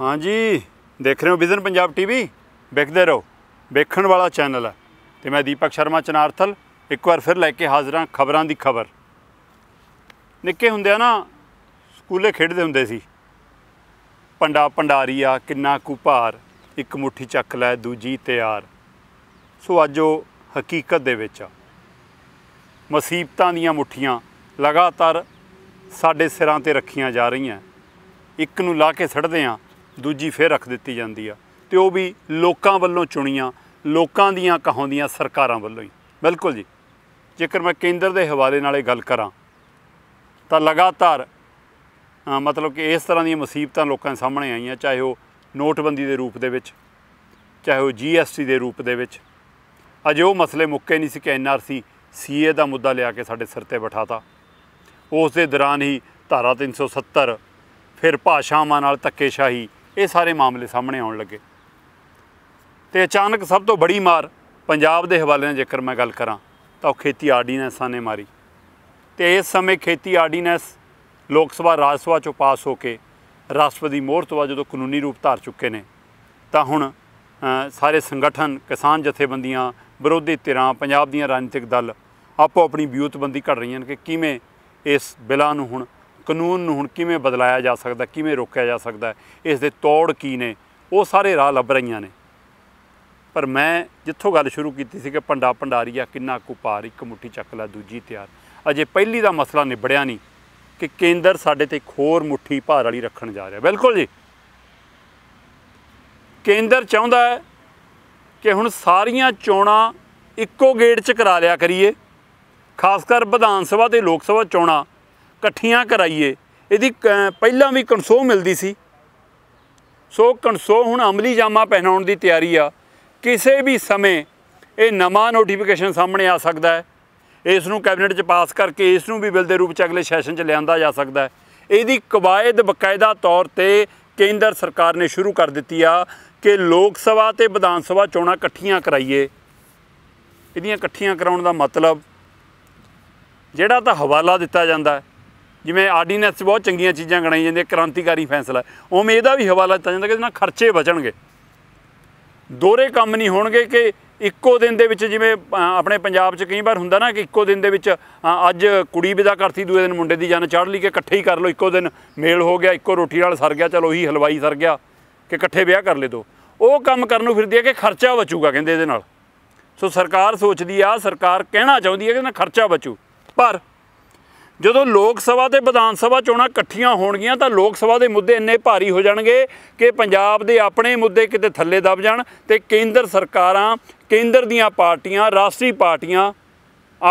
ਹਾਂਜੀ ਦੇਖ ਰਹੇ ਹੋ ਵਿਜ਼ਨ ਪੰਜਾਬ ਟੀਵੀ ਵੇਖਦੇ ਰਹੋ ਵੇਖਣ ਵਾਲਾ ਚੈਨਲ ਹੈ ਤੇ ਮੈਂ ਦੀਪਕ ਸ਼ਰਮਾ ਚਨਾਰਥਲ ਇੱਕ ਵਾਰ ਫਿਰ ਲੈ ਕੇ ਹਾਜ਼ਰਾਂ ਖਬਰਾਂ ਦੀ ਖਬਰ ਨਿੱਕੇ ਹੁੰਦੇ ਆ ਨਾ ਸਕੂਲੇ ਖੇਡਦੇ ਹੁੰਦੇ ਸੀ ਪੰਡਾ ਪੰਡਾਰੀਆ ਕਿੰਨਾ ਕੁ ਭਾਰ ਇੱਕ ਮੁਠੀ ਚੱਕ ਲੈ ਦੂਜੀ ਤਿਆਰ ਸੋ ਅੱਜ ਉਹ ਹਕੀਕਤ ਦੇ ਵਿੱਚ ਆ ਮੁਸੀਬਤਾਂ ਦੀਆਂ ਮੁਠੀਆਂ ਲਗਾਤਾਰ ਸਾਡੇ ਸਿਰਾਂ ਤੇ ਰੱਖੀਆਂ ਜਾ ਰਹੀਆਂ ਇੱਕ ਨੂੰ ਲਾ ਕੇ ਛੱਡਦੇ ਆ ਦੂਜੀ ਫੇਰ ਰੱਖ ਦਿੱਤੀ ਜਾਂਦੀ ਆ ਤੇ ਉਹ ਵੀ ਲੋਕਾਂ ਵੱਲੋਂ ਚੁਣੀਆਂ ਲੋਕਾਂ ਦੀਆਂ ਕਹਾਉਂਦੀਆਂ ਸਰਕਾਰਾਂ ਵੱਲੋਂ ਹੀ ਬਿਲਕੁਲ ਜੀ ਜੇਕਰ ਮੈਂ ਕੇਂਦਰ ਦੇ ਹਵਾਲੇ ਨਾਲ ਇਹ ਗੱਲ ਕਰਾਂ ਤਾਂ ਲਗਾਤਾਰ ਮਤਲਬ ਕਿ ਇਸ ਤਰ੍ਹਾਂ ਦੀਆਂ ਮੁਸੀਬਤਾਂ ਲੋਕਾਂ ਦੇ ਸਾਹਮਣੇ ਆਈਆਂ ਚਾਹੇ ਉਹ ਨੋਟਬੰਦੀ ਦੇ ਰੂਪ ਦੇ ਵਿੱਚ ਚਾਹੇ ਉਹ ਜੀਐਸਟੀ ਦੇ ਰੂਪ ਦੇ ਵਿੱਚ ਅਜੇ ਉਹ ਮਸਲੇ ਮੁੱਕੇ ਨਹੀਂ ਸੀ ਕਿ ਐਨਆਰਸੀ ਸੀਏ ਦਾ ਮੁੱਦਾ ਲਿਆ ਕੇ ਸਾਡੇ ਸਿਰ ਤੇ ਬਿਠਾਤਾ ਉਸ ਦੇ ਦੌਰਾਨ ਹੀ ਧਾਰਾ 370 ਫਿਰ ਭਾਸ਼ਾਵਾਂ ਨਾਲ ਧੱਕੇਸ਼ਾਹੀ ਇਹ ਸਾਰੇ ਮਾਮਲੇ ਸਾਹਮਣੇ ਆਉਣ ਲੱਗੇ ਤੇ ਅਚਾਨਕ ਸਭ ਤੋਂ ਬੜੀ ਮਾਰ ਪੰਜਾਬ ਦੇ ਹਵਾਲੇ ਨਾਲ ਜੇਕਰ ਮੈਂ ਗੱਲ ਕਰਾਂ ਤਾਂ ਉਹ ਖੇਤੀ ਆਰਡੀਨੈਂਸਾਂ ਨੇ ਮਾਰੀ ਤੇ ਇਸ ਸਮੇਂ ਖੇਤੀ ਆਰਡੀਨੈਂਸ ਲੋਕ ਸਭਾ ਰਾਜ ਸਭਾ ਚੋਂ ਪਾਸ ਹੋ ਕੇ ਰਾਸ਼ਟਰਪਤੀ ਮੋਹਰ ਤੋਂ ਬਾਅਦ ਜਦੋਂ ਕਾਨੂੰਨੀ ਰੂਪ ਧਾਰ ਚੁੱਕੇ ਨੇ ਤਾਂ ਹੁਣ ਸਾਰੇ ਸੰਗਠਨ ਕਿਸਾਨ ਜਥੇਬੰਦੀਆਂ ਵਿਰੋਧੀ ਧਿਰਾਂ ਪੰਜਾਬ ਦੀਆਂ ਰਾਜਨੀਤਿਕ ਦਲ ਆਪੋ ਆਪਣੀ ਵਿਉਤਬੰਦੀ ਘੜ ਰਹੀਆਂ ਨੇ ਕਿ ਕਿਵੇਂ ਇਸ ਬਿਲਾਂ ਨੂੰ ਹੁਣ ਕਾਨੂੰਨ ਨੂੰ ਹੁਣ ਕਿਵੇਂ ਬਦਲਾਇਆ ਜਾ ਸਕਦਾ ਕਿਵੇਂ ਰੋਕਿਆ ਜਾ ਸਕਦਾ ਇਸ ਦੇ ਤੋੜ ਕੀ ਨੇ ਉਹ ਸਾਰੇ ਰਾਹ ਲੱਭ ਰਹੀਆਂ ਨੇ ਪਰ ਮੈਂ ਜਿੱਥੋਂ ਗੱਲ ਸ਼ੁਰੂ ਕੀਤੀ ਸੀ ਕਿ ਪੰਡਾ ਪੰਡਾਰੀਆ ਕਿੰਨਾ ਕੁ ਪਾਰ ਇੱਕ ਮੁਠੀ ਚੱਕ ਲੈ ਦੂਜੀ ਤਿਆਰ ਅਜੇ ਪਹਿਲੀ ਦਾ ਮਸਲਾ ਨਿਬੜਿਆ ਨਹੀਂ ਕਿ ਕੇਂਦਰ ਸਾਡੇ ਤੇ ਖੋਰ ਮੁਠੀ ਭਾਰ ਵਾਲੀ ਰੱਖਣ ਜਾ ਰਿਹਾ ਬਿਲਕੁਲ ਜੀ ਕੇਂਦਰ ਚਾਹੁੰਦਾ ਹੈ ਕਿ ਹੁਣ ਸਾਰੀਆਂ ਚੋਣਾਂ ਇੱਕੋ ਗੇੜ 'ਚ ਕਰਾ ਲਿਆ ਕਰੀਏ ਖਾਸ ਕਰ ਵਿਧਾਨ ਸਭਾ ਤੇ ਲੋਕ ਸਭਾ ਚੋਣਾਂ ਇਕੱਠੀਆਂ ਕਰਾਈਏ ਇਹਦੀ ਪਹਿਲਾਂ ਵੀ ਕਨਸੋ ਮਿਲਦੀ ਸੀ ਸੋ ਕਨਸੋ ਹੁਣ ਅਮਲੀ ਜਾਮਾ ਪਹਿਨਾਉਣ ਦੀ ਤਿਆਰੀ ਆ ਕਿਸੇ ਵੀ ਸਮੇਂ ਇਹ ਨਵਾਂ ਨੋਟੀਫਿਕੇਸ਼ਨ ਸਾਹਮਣੇ ਆ ਸਕਦਾ ਹੈ ਇਸ ਨੂੰ ਕੈਬਨਿਟ 'ਚ ਪਾਸ ਕਰਕੇ ਇਸ ਨੂੰ ਵੀ ਬਿੱਲ ਦੇ ਰੂਪ 'ਚ ਅਗਲੇ ਸੈਸ਼ਨ 'ਚ ਲਿਆਂਦਾ ਜਾ ਸਕਦਾ ਹੈ ਇਹਦੀ ਕਵਾਇਦ ਬਕਾਇਦਾ ਤੌਰ ਤੇ ਕੇਂਦਰ ਸਰਕਾਰ ਨੇ ਸ਼ੁਰੂ ਕਰ ਦਿੱਤੀ ਆ ਕਿ ਲੋਕ ਸਭਾ ਤੇ ਵਿਧਾਨ ਸਭਾ ਚੋਣਾਂ ਇਕੱਠੀਆਂ ਕਰਾਈਏ ਇਹਦੀਆਂ ਇਕੱਠੀਆਂ ਕਰਾਉਣ ਦਾ ਮਤਲਬ ਜਿਹੜਾ ਤਾਂ ਹਵਾਲਾ ਦਿੱਤਾ ਜਾਂਦਾ ਹੈ ਜਿਵੇਂ ਆਰਡੀਨੈਂਸ ਬਹੁਤ ਚੰਗੀਆਂ ਚੀਜ਼ਾਂ ਗਣਾਈ ਜਾਂਦੀਆਂ ਕ੍ਰਾਂਤੀਕਾਰੀ ਫੈਸਲਾ ਉਵੇਂ ਇਹਦਾ ਵੀ ਹਵਾਲਾ ਦਿੱਤਾ ਜਾਂਦਾ ਕਿ ਇਹਦੇ ਨਾਲ ਖਰਚੇ ਬਚਣਗੇ ਦੋਰੇ ਕੰਮ ਨਹੀਂ ਹੋਣਗੇ ਕਿ ਇੱਕੋ ਦਿਨ ਦੇ ਵਿੱਚ ਜਿਵੇਂ ਆਪਣੇ ਪੰਜਾਬ 'ਚ ਕਈ ਵਾਰ ਹੁੰਦਾ ਨਾ ਕਿ ਇੱਕੋ ਦਿਨ ਦੇ ਵਿੱਚ ਅੱਜ ਕੁੜੀ ਵਿਦਾ ਕਰਤੀ ਦੂਏ ਦਿਨ ਮੁੰਡੇ ਦੀ ਜਾਨ ਚੜ ਲਈ ਕਿ ਇਕੱਠੇ ਹੀ ਕਰ ਲਓ ਇੱਕੋ ਦਿਨ ਮੇਲ ਹੋ ਗਿਆ ਇੱਕੋ ਰੋਟੀ ਨਾਲ ਸਰ ਗਿਆ ਚਲ ਉਹੀ ਹਲਵਾਈ ਸਰ ਗਿਆ ਕਿ ਇਕੱਠੇ ਵਿਆਹ ਕਰ ਲੇ ਦੋ ਉਹ ਕੰਮ ਕਰਨ ਨੂੰ ਫਿਰਦੀ ਹੈ ਕਿ ਖਰਚਾ ਬਚੂਗਾ ਕਹਿੰਦੇ ਇਹਦੇ ਨਾਲ ਸੋ ਸਰਕਾਰ ਸੋਚਦੀ ਆ ਸਰਕਾਰ ਕਹਿਣਾ ਚਾਹੁੰਦੀ ਹੈ ਕਿ ਨਾ ਖਰਚਾ ਬਚੂ ਪਰ ਜਦੋਂ ਲੋਕ ਸਭਾ ਤੇ ਵਿਧਾਨ ਸਭਾ ਚੋਣਾਂ ਇਕੱਠੀਆਂ ਹੋਣਗੀਆਂ ਤਾਂ ਲੋਕ ਸਭਾ ਦੇ ਮੁੱਦੇ ਇੰਨੇ ਭਾਰੀ ਹੋ ਜਾਣਗੇ ਕਿ ਪੰਜਾਬ ਦੇ ਆਪਣੇ ਮੁੱਦੇ ਕਿਤੇ ਥੱਲੇ ਦਬ ਜਾਣ ਤੇ ਕੇਂਦਰ ਸਰਕਾਰਾਂ ਕੇਂਦਰ ਦੀਆਂ ਪਾਰਟੀਆਂ ਰਾਸ਼ਟਰੀ ਪਾਰਟੀਆਂ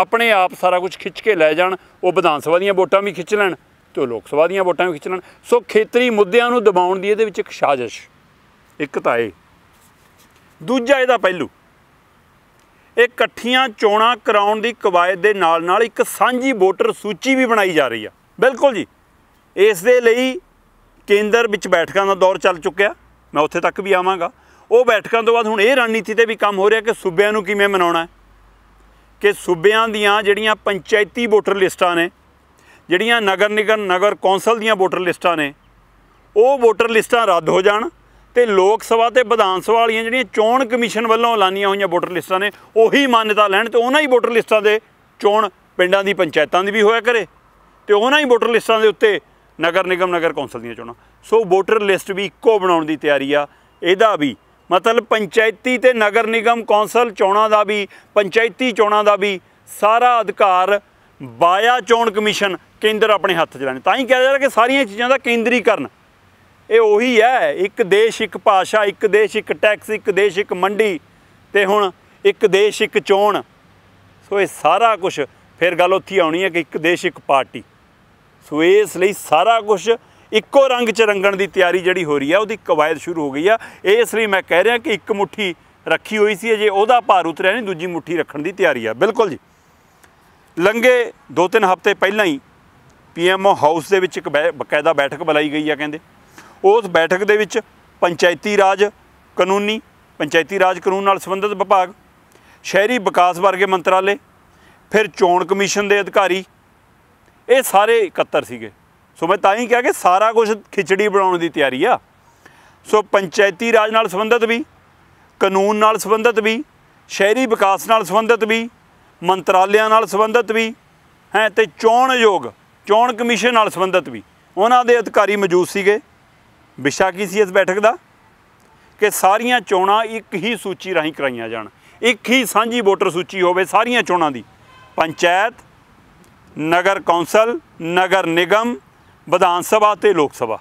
ਆਪਣੇ ਆਪ ਸਾਰਾ ਕੁਝ ਖਿੱਚ ਕੇ ਲੈ ਜਾਣ ਉਹ ਵਿਧਾਨ ਸਭਾ ਦੀਆਂ ਵੋਟਾਂ ਵੀ ਖਿੱਚ ਲੈਣ ਤੇ ਲੋਕ ਸਭਾ ਦੀਆਂ ਵੋਟਾਂ ਵੀ ਖਿੱਚ ਲੈਣ ਸੋ ਖੇਤਰੀ ਮੁੱਦਿਆਂ ਨੂੰ ਦਬਾਉਣ ਦੀ ਇਹਦੇ ਵਿੱਚ ਇੱਕ ਸਾਜ਼ਿਸ਼ ਇੱਕ ਤਾਂ ਇਹ ਦੂਜਾ ਇਹਦਾ ਪਹਿਲੂ ਇਹ ਇਕੱਠੀਆਂ ਚੋਣਾਂ ਕਰਾਉਣ ਦੀ ਕਵਾਇਦ ਦੇ ਨਾਲ ਨਾਲ ਇੱਕ ਸਾਂਝੀ ਵੋਟਰ ਸੂਚੀ ਵੀ ਬਣਾਈ ਜਾ ਰਹੀ ਆ ਬਿਲਕੁਲ ਜੀ ਇਸ ਦੇ ਲਈ ਕੇਂਦਰ ਵਿੱਚ ਬੈਠਕਾਂ ਦਾ ਦੌਰ ਚੱਲ ਚੁੱਕਿਆ ਮੈਂ ਉੱਥੇ ਤੱਕ ਵੀ ਆਵਾਂਗਾ ਉਹ ਬੈਠਕਾਂ ਤੋਂ ਬਾਅਦ ਹੁਣ ਇਹ ਰਣਨੀਤੀ ਤੇ ਵੀ ਕੰਮ ਹੋ ਰਿਹਾ ਕਿ ਸੂਬਿਆਂ ਨੂੰ ਕਿਵੇਂ ਮਨਾਉਣਾ ਹੈ ਕਿ ਸੂਬਿਆਂ ਦੀਆਂ ਜਿਹੜੀਆਂ ਪੰਚਾਇਤੀ ਵੋਟਰ ਲਿਸਟਾਂ ਨੇ ਜਿਹੜੀਆਂ ਨਗਰ ਨਿਗਮ ਨਗਰ ਕੌਂਸਲ ਦੀਆਂ ਵੋਟਰ ਲਿਸਟਾਂ ਨੇ ਉਹ ਵੋਟਰ ਲਿਸਟਾਂ ਰੱਦ ਹੋ ਜਾਣ ਤੇ ਲੋਕ ਸਭਾ ਤੇ ਵਿਧਾਨ ਸਭਾ ਵਾਲੀਆਂ ਜਿਹੜੀਆਂ ਚੋਣ ਕਮਿਸ਼ਨ ਵੱਲੋਂ ਐਲਾਨੀਆਂ ਹੋਈਆਂ ਵੋਟਰ ਲਿਸਟਾਂ ਨੇ ਉਹੀ ਮਾਨਤਾ ਲੈਣ ਤੇ ਉਹਨਾਂ ਹੀ ਵੋਟਰ ਲਿਸਟਾਂ ਦੇ ਚੋਣ ਪਿੰਡਾਂ ਦੀ ਪੰਚਾਇਤਾਂ ਦੀ ਵੀ ਹੋਇਆ ਕਰੇ ਤੇ ਉਹਨਾਂ ਹੀ ਵੋਟਰ ਲਿਸਟਾਂ ਦੇ ਉੱਤੇ ਨਗਰ ਨਿਗਮ ਨਗਰ ਕੌਂਸਲ ਦੀਆਂ ਚੋਣਾਂ ਸੋ ਵੋਟਰ ਲਿਸਟ ਵੀ ਇੱਕੋ ਬਣਾਉਣ ਦੀ ਤਿਆਰੀ ਆ ਇਹਦਾ ਵੀ ਮਤਲਬ ਪੰਚਾਇਤੀ ਤੇ ਨਗਰ ਨਿਗਮ ਕੌਂਸਲ ਚੋਣਾਂ ਦਾ ਵੀ ਪੰਚਾਇਤੀ ਚੋਣਾਂ ਦਾ ਵੀ ਸਾਰਾ ਅਧਿਕਾਰ ਬਾਇਆ ਚੋਣ ਕਮਿਸ਼ਨ ਕੇਂਦਰ ਆਪਣੇ ਹੱਥ 'ਚ ਲੈਣ ਤਾਂ ਹੀ ਕਿਹਾ ਜਾ ਰਿਹਾ ਕਿ ਸਾਰੀਆਂ ਚੀਜ਼ਾਂ ਦਾ ਕੇਂਦਰੀਕਰਨ ਇਹ ਉਹੀ ਹੈ ਇੱਕ ਦੇਸ਼ ਇੱਕ ਭਾਸ਼ਾ ਇੱਕ ਦੇਸ਼ ਇੱਕ ਟੈਕਸ ਇੱਕ ਦੇਸ਼ ਇੱਕ ਮੰਡੀ ਤੇ ਹੁਣ ਇੱਕ ਦੇਸ਼ ਇੱਕ ਚੋਣ ਸੋ ਇਹ ਸਾਰਾ ਕੁਝ ਫਿਰ ਗੱਲ ਉੱਥੇ ਆਉਣੀ ਹੈ ਕਿ ਇੱਕ ਦੇਸ਼ ਇੱਕ ਪਾਰਟੀ ਸੋ ਇਸ ਲਈ ਸਾਰਾ ਕੁਝ ਇੱਕੋ ਰੰਗ 'ਚ ਰੰਗਣ ਦੀ ਤਿਆਰੀ ਜਿਹੜੀ ਹੋ ਰਹੀ ਹੈ ਉਹਦੀ ਕਵਾਇਦ ਸ਼ੁਰੂ ਹੋ ਗਈ ਆ ਇਸ ਲਈ ਮੈਂ ਕਹਿ ਰਿਹਾ ਕਿ ਇੱਕ ਮੁਠੀ ਰੱਖੀ ਹੋਈ ਸੀ ਜੇ ਉਹਦਾ ਭਾਰ ਉਤਰਿਆ ਨਹੀਂ ਦੂਜੀ ਮੁਠੀ ਰੱਖਣ ਦੀ ਤਿਆਰੀ ਆ ਬਿਲਕੁਲ ਜੀ ਲੰਗੇ ਦੋ ਤਿੰਨ ਹਫ਼ਤੇ ਪਹਿਲਾਂ ਹੀ ਪੀਐਮਓ ਹਾਊਸ ਦੇ ਵਿੱਚ ਇੱਕ ਬਕਾਇਦਾ ਬੈਠਕ ਬੁਲਾਈ ਗਈ ਆ ਕਹਿੰਦੇ ਉਸ ਬੈਠਕ ਦੇ ਵਿੱਚ ਪੰਚਾਇਤੀ ਰਾਜ ਕਾਨੂੰਨੀ ਪੰਚਾਇਤੀ ਰਾਜ ਕਾਨੂੰਨ ਨਾਲ ਸੰਬੰਧਿਤ ਵਿਭਾਗ ਸ਼ਹਿਰੀ ਵਿਕਾਸ ਵਰਗੇ ਮੰਤਰਾਲੇ ਫਿਰ ਚੋਣ ਕਮਿਸ਼ਨ ਦੇ ਅਧਿਕਾਰੀ ਇਹ ਸਾਰੇ ਇਕੱਤਰ ਸੀਗੇ ਸੋ ਮੈਂ ਤਾਂ ਹੀ ਕਿਹਾ ਕਿ ਸਾਰਾ ਕੁਝ ਖਿਚੜੀ ਬਣਾਉਣ ਦੀ ਤਿਆਰੀ ਆ ਸੋ ਪੰਚਾਇਤੀ ਰਾਜ ਨਾਲ ਸੰਬੰਧਿਤ ਵੀ ਕਾਨੂੰਨ ਨਾਲ ਸੰਬੰਧਿਤ ਵੀ ਸ਼ਹਿਰੀ ਵਿਕਾਸ ਨਾਲ ਸੰਬੰਧਿਤ ਵੀ ਮੰਤਰਾਲਿਆਂ ਨਾਲ ਸੰਬੰਧਿਤ ਵੀ ਹੈ ਤੇ ਚੋਣ ਆਯੋਗ ਚੋਣ ਕਮਿਸ਼ਨ ਨਾਲ ਸੰਬੰਧਿਤ ਵੀ ਉਹਨਾਂ ਦੇ ਅਧਿਕਾਰੀ ਮੌਜੂਦ ਸੀਗੇ ਵਿਸ਼ਾ ਕੀ ਸੀ ਇਸ ਬੈਠਕ ਦਾ ਕਿ ਸਾਰੀਆਂ ਚੋਣਾਂ ਇੱਕ ਹੀ ਸੂਚੀ ਰਾਹੀਂ ਕਰਾਈਆਂ ਜਾਣ ਇੱਕ ਹੀ ਸਾਂਝੀ ਵੋਟਰ ਸੂਚੀ ਹੋਵੇ ਸਾਰੀਆਂ ਚੋਣਾਂ ਦੀ ਪੰਚਾਇਤ ਨਗਰ ਕੌਂਸਲ ਨਗਰ ਨਿਗਮ ਵਿਧਾਨ ਸਭਾ ਤੇ ਲੋਕ ਸਭਾ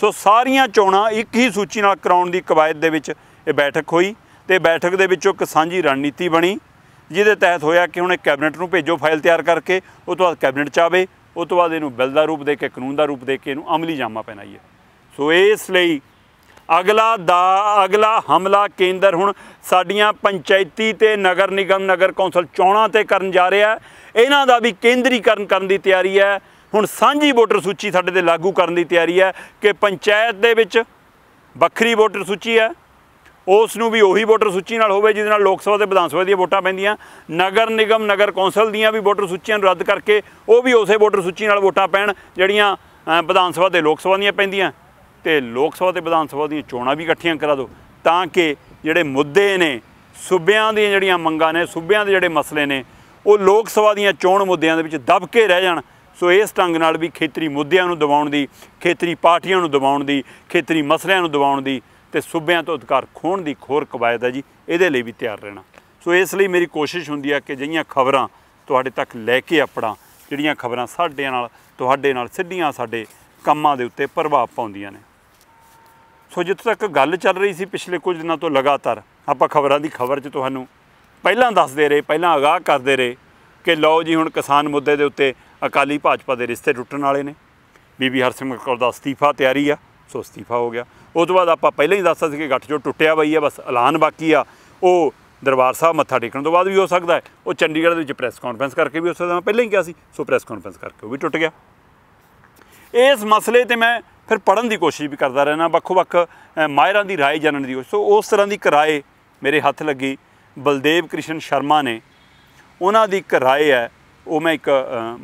ਸੋ ਸਾਰੀਆਂ ਚੋਣਾਂ ਇੱਕ ਹੀ ਸੂਚੀ ਨਾਲ ਕਰਾਉਣ ਦੀ ਕਵਾਇਦ ਦੇ ਵਿੱਚ ਇਹ ਬੈਠਕ ਹੋਈ ਤੇ ਬੈਠਕ ਦੇ ਵਿੱਚੋਂ ਇੱਕ ਸਾਂਝੀ ਰਣਨੀਤੀ ਬਣੀ ਜਿਹਦੇ ਤਹਿਤ ਹੋਇਆ ਕਿ ਹੁਣ ਇਹ ਕੈਬਨਿਟ ਨੂੰ ਭੇਜੋ ਫਾਈਲ ਤਿਆਰ ਕਰਕੇ ਉਹ ਤੋਂ ਬਾਅਦ ਕੈਬਨਿਟ ਚ ਆਵੇ ਉਹ ਤੋਂ ਬਾਅਦ ਇਹਨੂੰ ਬਿੱਲ ਦਾ ਰੂਪ ਦੇ ਕੇ ਕਾਨੂੰਨ ਦਾ ਰੂਪ ਦੇ ਕੇ ਇਹਨੂੰ ਅਮਲੀ ਜਾਮਾ ਪਹਿਨਾਈਏ ਸੋ ਇਸ ਲਈ ਅਗਲਾ ਦਾ ਅਗਲਾ ਹਮਲਾ ਕੇਂਦਰ ਹੁਣ ਸਾਡੀਆਂ ਪੰਚਾਇਤੀ ਤੇ ਨਗਰ ਨਿਗਮ ਨਗਰ ਕੌਂਸਲ ਚੋਣਾਂ ਤੇ ਕਰਨ ਜਾ ਰਿਹਾ ਹੈ ਇਹਨਾਂ ਦਾ ਵੀ ਕੇਂਦਰੀਕਰਨ ਕਰਨ ਦੀ ਤਿਆਰੀ ਹੈ ਹੁਣ ਸਾਂਝੀ ਵੋਟਰ ਸੂਚੀ ਸਾਡੇ ਤੇ ਲਾਗੂ ਕਰਨ ਦੀ ਤਿਆਰੀ ਹੈ ਕਿ ਪੰਚਾਇਤ ਦੇ ਵਿੱਚ ਵੱਖਰੀ ਵੋਟਰ ਸੂਚੀ ਹੈ ਉਸ ਨੂੰ ਵੀ ਉਹੀ ਵੋਟਰ ਸੂਚੀ ਨਾਲ ਹੋਵੇ ਜਿਹਦੇ ਨਾਲ ਲੋਕ ਸਭਾ ਤੇ ਵਿਧਾਨ ਸਭਾ ਦੀਆਂ ਵੋਟਾਂ ਪੈਂਦੀਆਂ ਨਗਰ ਨਿਗਮ ਨਗਰ ਕੌਂਸਲ ਦੀਆਂ ਵੀ ਵੋਟਰ ਸੂਚੀਆਂ ਨੂੰ ਰੱਦ ਕਰਕੇ ਉਹ ਵੀ ਉਸੇ ਵੋਟਰ ਸੂਚੀ ਨਾਲ ਵੋਟਾਂ ਪੈਣ ਜਿਹੜੀਆਂ ਵਿਧਾਨ ਸਭਾ ਤੇ ਲੋਕ ਸਭਾ ਦੀਆਂ ਪੈਂਦੀਆਂ ਤੇ ਲੋਕ ਸਭਾ ਤੇ ਵਿਧਾਨ ਸਭਾ ਦੀਆਂ ਚੋਣਾਂ ਵੀ ਇਕੱਠੀਆਂ ਕਰਾ ਦਿਓ ਤਾਂ ਕਿ ਜਿਹੜੇ ਮੁੱਦੇ ਨੇ ਸੂਬਿਆਂ ਦੀਆਂ ਜਿਹੜੀਆਂ ਮੰਗਾਂ ਨੇ ਸੂਬਿਆਂ ਦੇ ਜਿਹੜੇ ਮਸਲੇ ਨੇ ਉਹ ਲੋਕ ਸਭਾ ਦੀਆਂ ਚੋਣ ਮੁੱਦਿਆਂ ਦੇ ਵਿੱਚ ਦਬ ਕੇ ਰਹਿ ਜਾਣ ਸੋ ਇਸ ਢੰਗ ਨਾਲ ਵੀ ਖੇਤਰੀ ਮੁੱਦਿਆਂ ਨੂੰ ਦਬਾਉਣ ਦੀ ਖੇਤਰੀ ਪਾਰਟੀਆਂ ਨੂੰ ਦਬਾਉਣ ਦੀ ਖੇਤਰੀ ਮਸਲਿਆਂ ਨੂੰ ਦਬਾਉਣ ਦੀ ਤੇ ਸੂਬਿਆਂ ਤੋਂ ਅਧਿਕਾਰ ਖੋਣ ਦੀ ਖੋਰ ਕਵਾਇਦ ਹੈ ਜੀ ਇਹਦੇ ਲਈ ਵੀ ਤਿਆਰ ਰਹਿਣਾ ਸੋ ਇਸ ਲਈ ਮੇਰੀ ਕੋਸ਼ਿਸ਼ ਹੁੰਦੀ ਹੈ ਕਿ ਜਿਹੜੀਆਂ ਖਬਰਾਂ ਤੁਹਾਡੇ ਤੱਕ ਲੈ ਕੇ ਆਪਣਾ ਜਿਹੜੀਆਂ ਖਬਰਾਂ ਸਾਡੇ ਨਾਲ ਤੁਹਾਡੇ ਨਾਲ ਸਿੱਧੀਆਂ ਸਾਡੇ ਕੰਮਾਂ ਦੇ ਉੱਤੇ ਪ੍ਰਭਾਵ ਪਾਉਂਦੀਆਂ ਨੇ ਸੋ ਜਿੱਥੇ ਤੱਕ ਗੱਲ ਚੱਲ ਰਹੀ ਸੀ ਪਿਛਲੇ ਕੁਝ ਦਿਨਾਂ ਤੋਂ ਲਗਾਤਾਰ ਆਪਾਂ ਖਬਰਾਂ ਦੀ ਖਬਰ 'ਚ ਤੁਹਾਨੂੰ ਪਹਿਲਾਂ ਦੱਸਦੇ ਰਹੇ ਪਹਿਲਾਂ ਆਗਾਹ ਕਰਦੇ ਰਹੇ ਕਿ ਲਓ ਜੀ ਹੁਣ ਕਿਸਾਨ ਮੁੱਦੇ ਦੇ ਉੱਤੇ ਅਕਾਲੀ ਭਾਜਪਾ ਦੇ ਰਿਸ਼ਤੇ ਟੁੱਟਣ ਵਾਲੇ ਨੇ ਬੀਬੀ ਹਰਸਿਮਰ ਕੌਰ ਦਾ ਅਸਤੀਫਾ ਤਿਆਰੀ ਆ ਸੋ ਅਸਤੀਫਾ ਹੋ ਗਿਆ ਉਸ ਤੋਂ ਬਾਅਦ ਆਪਾਂ ਪਹਿਲਾਂ ਹੀ ਦੱਸਤਾ ਸੀ ਕਿ ਗੱਠ ਜੋ ਟੁੱਟਿਆ ਬਈ ਆ ਬਸ ਐਲਾਨ ਬਾਕੀ ਆ ਉਹ ਦਰਬਾਰ ਸਾਹਿਬ ਮੱਥਾ ਟੇਕਣ ਤੋਂ ਬਾਅਦ ਵੀ ਹੋ ਸਕਦਾ ਹੈ ਉਹ ਚੰਡੀਗੜ੍ਹ ਦੇ ਵਿੱਚ ਪ੍ਰੈਸ ਕਾਨਫਰੰਸ ਕਰਕੇ ਵੀ ਉਸ ਦਾ ਪਹਿਲਾਂ ਹੀ ਕਿਹਾ ਸੀ ਸੋ ਪ੍ਰੈਸ ਕਾਨਫਰੰਸ ਕਰਕੇ ਉਹ ਵੀ ਟੁੱਟ ਗਿਆ ਇਸ ਮਸਲੇ ਤੇ ਮੈਂ ਫਿਰ ਪੜਨ ਦੀ ਕੋਸ਼ਿਸ਼ ਵੀ ਕਰਦਾ ਰਹਿਣਾ ਵੱਖ-ਵੱਖ ਮਾਹਿਰਾਂ ਦੀ رائے ਜਾਣਨ ਦੀ ਕੋਸ਼ਿਸ਼ ਸੋ ਉਸ ਤਰ੍ਹਾਂ ਦੀ ਕਿਰਾਏ ਮੇਰੇ ਹੱਥ ਲੱਗੀ ਬਲਦੇਵ ਕ੍ਰਿਸ਼ਨ ਸ਼ਰਮਾ ਨੇ ਉਹਨਾਂ ਦੀ ਇੱਕ رائے ਹੈ ਉਹ ਮੈਂ ਇੱਕ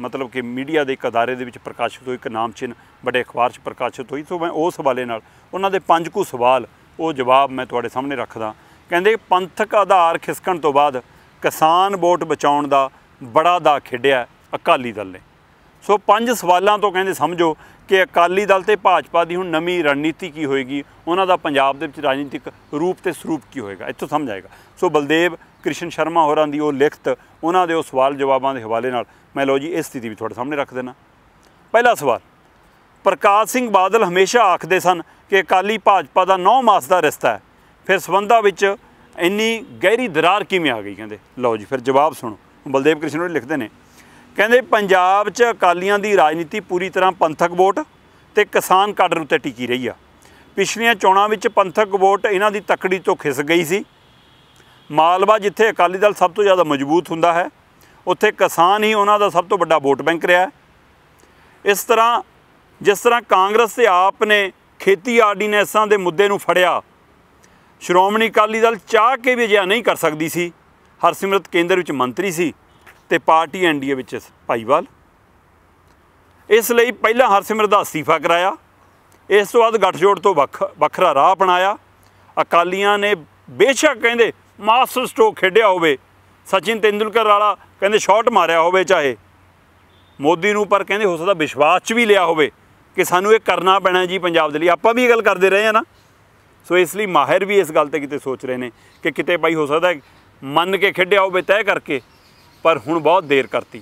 ਮਤਲਬ ਕਿ ਮੀਡੀਆ ਦੇ ਇੱਕ ਅਦਾਰੇ ਦੇ ਵਿੱਚ ਪ੍ਰਕਾਸ਼ਿਤ ਹੋਈ ਇੱਕ ਨਾਮਚਿਨ ਵੱਡੇ ਅਖਬਾਰ 'ਚ ਪ੍ਰਕਾਸ਼ਿਤ ਹੋਈ ਸੋ ਮੈਂ ਉਸ ਹਵਾਲੇ ਨਾਲ ਉਹਨਾਂ ਦੇ ਪੰਜ ਕੁ ਸਵਾਲ ਉਹ ਜਵਾਬ ਮੈਂ ਤੁਹਾਡੇ ਸਾਹਮਣੇ ਰੱਖਦਾ ਕਹਿੰਦੇ ਪੰਥਕ ਆਧਾਰ ਖਿਸਕਣ ਤੋਂ ਬਾਅਦ ਕਿਸਾਨ ਵੋਟ ਬਚਾਉਣ ਦਾ ਬੜਾ ਦਾ ਖੇਡਿਆ ਅਕਾਲੀ ਦਲ ਨੇ ਸੋ ਪੰਜ ਸਵਾਲਾਂ ਤੋਂ ਕਹਿੰਦੇ ਸਮਝੋ ਕਿ ਅਕਾਲੀ ਦਲ ਤੇ ਭਾਜਪਾ ਦੀ ਹੁਣ ਨਵੀਂ ਰਣਨੀਤੀ ਕੀ ਹੋਏਗੀ ਉਹਨਾਂ ਦਾ ਪੰਜਾਬ ਦੇ ਵਿੱਚ ਰਾਜਨੀਤਿਕ ਰੂਪ ਤੇ ਸਰੂਪ ਕੀ ਹੋਏਗਾ ਇੱਥੋਂ ਸਮਝ ਆਏਗਾ ਸੋ ਬਲਦੇਵ ਕ੍ਰਿਸ਼ਨ ਸ਼ਰਮਾ ਹੋਰਾਂ ਦੀ ਉਹ ਲਿਖਤ ਉਹਨਾਂ ਦੇ ਉਹ ਸਵਾਲ ਜਵਾਬਾਂ ਦੇ ਹਵਾਲੇ ਨਾਲ ਮੈਂ ਲੋ ਜੀ ਇਸ ਸਥਿਤੀ ਵੀ ਤੁਹਾਡੇ ਸਾਹਮਣੇ ਰੱਖ ਦੇਣਾ ਪਹਿਲਾ ਸਵਾਲ ਪ੍ਰਕਾਸ਼ ਸਿੰਘ ਬਾਦਲ ਹਮੇਸ਼ਾ ਆਖਦੇ ਸਨ ਕਿ ਅਕਾਲੀ ਭਾਜਪਾ ਦਾ 9 ਮਾਸ ਦਾ ਰਿਸ਼ਤਾ ਹੈ ਫਿਰ ਸਬੰਧਾਂ ਵਿੱਚ ਇੰਨੀ ਗਹਿਰੀ ਦਰਾਰ ਕਿਵੇਂ ਆ ਗਈ ਕਹਿੰਦੇ ਲਓ ਜੀ ਫਿਰ ਜਵਾਬ ਸੁਣੋ ਬਲਦੇਵ ਕ੍ਰਿਸ਼ਨ ਉਹ ਲਿਖਦੇ ਨੇ ਕਹਿੰਦੇ ਪੰਜਾਬ 'ਚ ਅਕਾਲੀਆਂ ਦੀ ਰਾਜਨੀਤੀ ਪੂਰੀ ਤਰ੍ਹਾਂ ਪੰਥਕ ਵੋਟ ਤੇ ਕਿਸਾਨ ਕਾਡਰ ਉੱਤੇ ਟਿਕੀ ਰਹੀ ਆ ਪਿਛਲੀਆਂ ਚੋਣਾਂ ਵਿੱਚ ਪੰਥਕ ਵੋਟ ਇਹਨਾਂ ਦੀ ਤਕੜੀ ਤੋਂ ਖਿਸ ਗਈ ਸੀ ਮਾਲਵਾ ਜਿੱਥੇ ਅਕਾਲੀ ਦਲ ਸਭ ਤੋਂ ਜ਼ਿਆਦਾ ਮਜ਼ਬੂਤ ਹੁੰਦਾ ਹੈ ਉੱਥੇ ਕਿਸਾਨ ਹੀ ਉਹਨਾਂ ਦਾ ਸਭ ਤੋਂ ਵੱਡਾ ਵੋਟ ਬੈਂਕ ਰਿਹਾ ਇਸ ਤਰ੍ਹਾਂ ਜਿਸ ਤਰ੍ਹਾਂ ਕਾਂਗਰਸ ਤੇ ਆਪ ਨੇ ਖੇਤੀ ਆਰਡੀਨੈਂਸਾਂ ਦੇ ਮੁੱਦੇ ਨੂੰ ਫੜਿਆ ਸ਼੍ਰੋਮਣੀ ਅਕਾਲੀ ਦਲ ਚਾਹ ਕੇ ਵੀ ਜਿਆ ਨਹੀਂ ਕਰ ਸਕਦੀ ਸੀ ਹਰਸਿਮਰਤ ਕੇਂਦਰ ਵਿੱਚ ਮੰਤਰੀ ਸੀ ਤੇ ਪਾਰਟੀ ਐਨਡੀਏ ਵਿੱਚ ਭਾਈਵਾਲ ਇਸ ਲਈ ਪਹਿਲਾਂ ਹਰਸਿਮਰ ਦਾ ਅਸਤੀਫਾ ਕਰਾਇਆ ਇਸ ਤੋਂ ਬਾਅਦ ਗੱਠਜੋੜ ਤੋਂ ਵੱਖ ਵੱਖਰਾ ਰਾਹ ਅਪਣਾਇਆ ਅਕਾਲੀਆਂ ਨੇ ਬੇਸ਼ੱਕ ਕਹਿੰਦੇ ਮਾਸਟਰ ਸਟੋਕ ਖੇਡਿਆ ਹੋਵੇ ਸਚਿਨ ਤੇਂਦੁਲਕਰ ਵਾਲਾ ਕਹਿੰਦੇ ਸ਼ਾਟ ਮਾਰਿਆ ਹੋਵੇ ਚਾਹੇ ਮੋਦੀ ਨੂੰ ਪਰ ਕਹਿੰਦੇ ਹੋ ਸਕਦਾ ਵਿਸ਼ਵਾਸ 'ਚ ਵੀ ਲਿਆ ਹੋਵੇ ਕਿ ਸਾਨੂੰ ਇਹ ਕਰਨਾ ਪੈਣਾ ਜੀ ਪੰਜਾਬ ਦੇ ਲਈ ਆਪਾਂ ਵੀ ਇਹ ਗੱਲ ਕਰਦੇ ਰਹੇ ਆ ਨਾ ਸੋ ਇਸ ਲਈ ਮਾਹਿਰ ਵੀ ਇਸ ਗੱਲ ਤੇ ਕਿਤੇ ਸੋਚ ਰਹੇ ਨੇ ਕਿ ਕਿਤੇ ਭਾਈ ਹੋ ਸਕਦਾ ਮੰਨ ਕੇ ਖੇਡਿਆ ਹੋਵੇ ਤੈਅ ਕਰਕੇ ਪਰ ਹੁਣ ਬਹੁਤ ਦੇਰ ਕਰਤੀ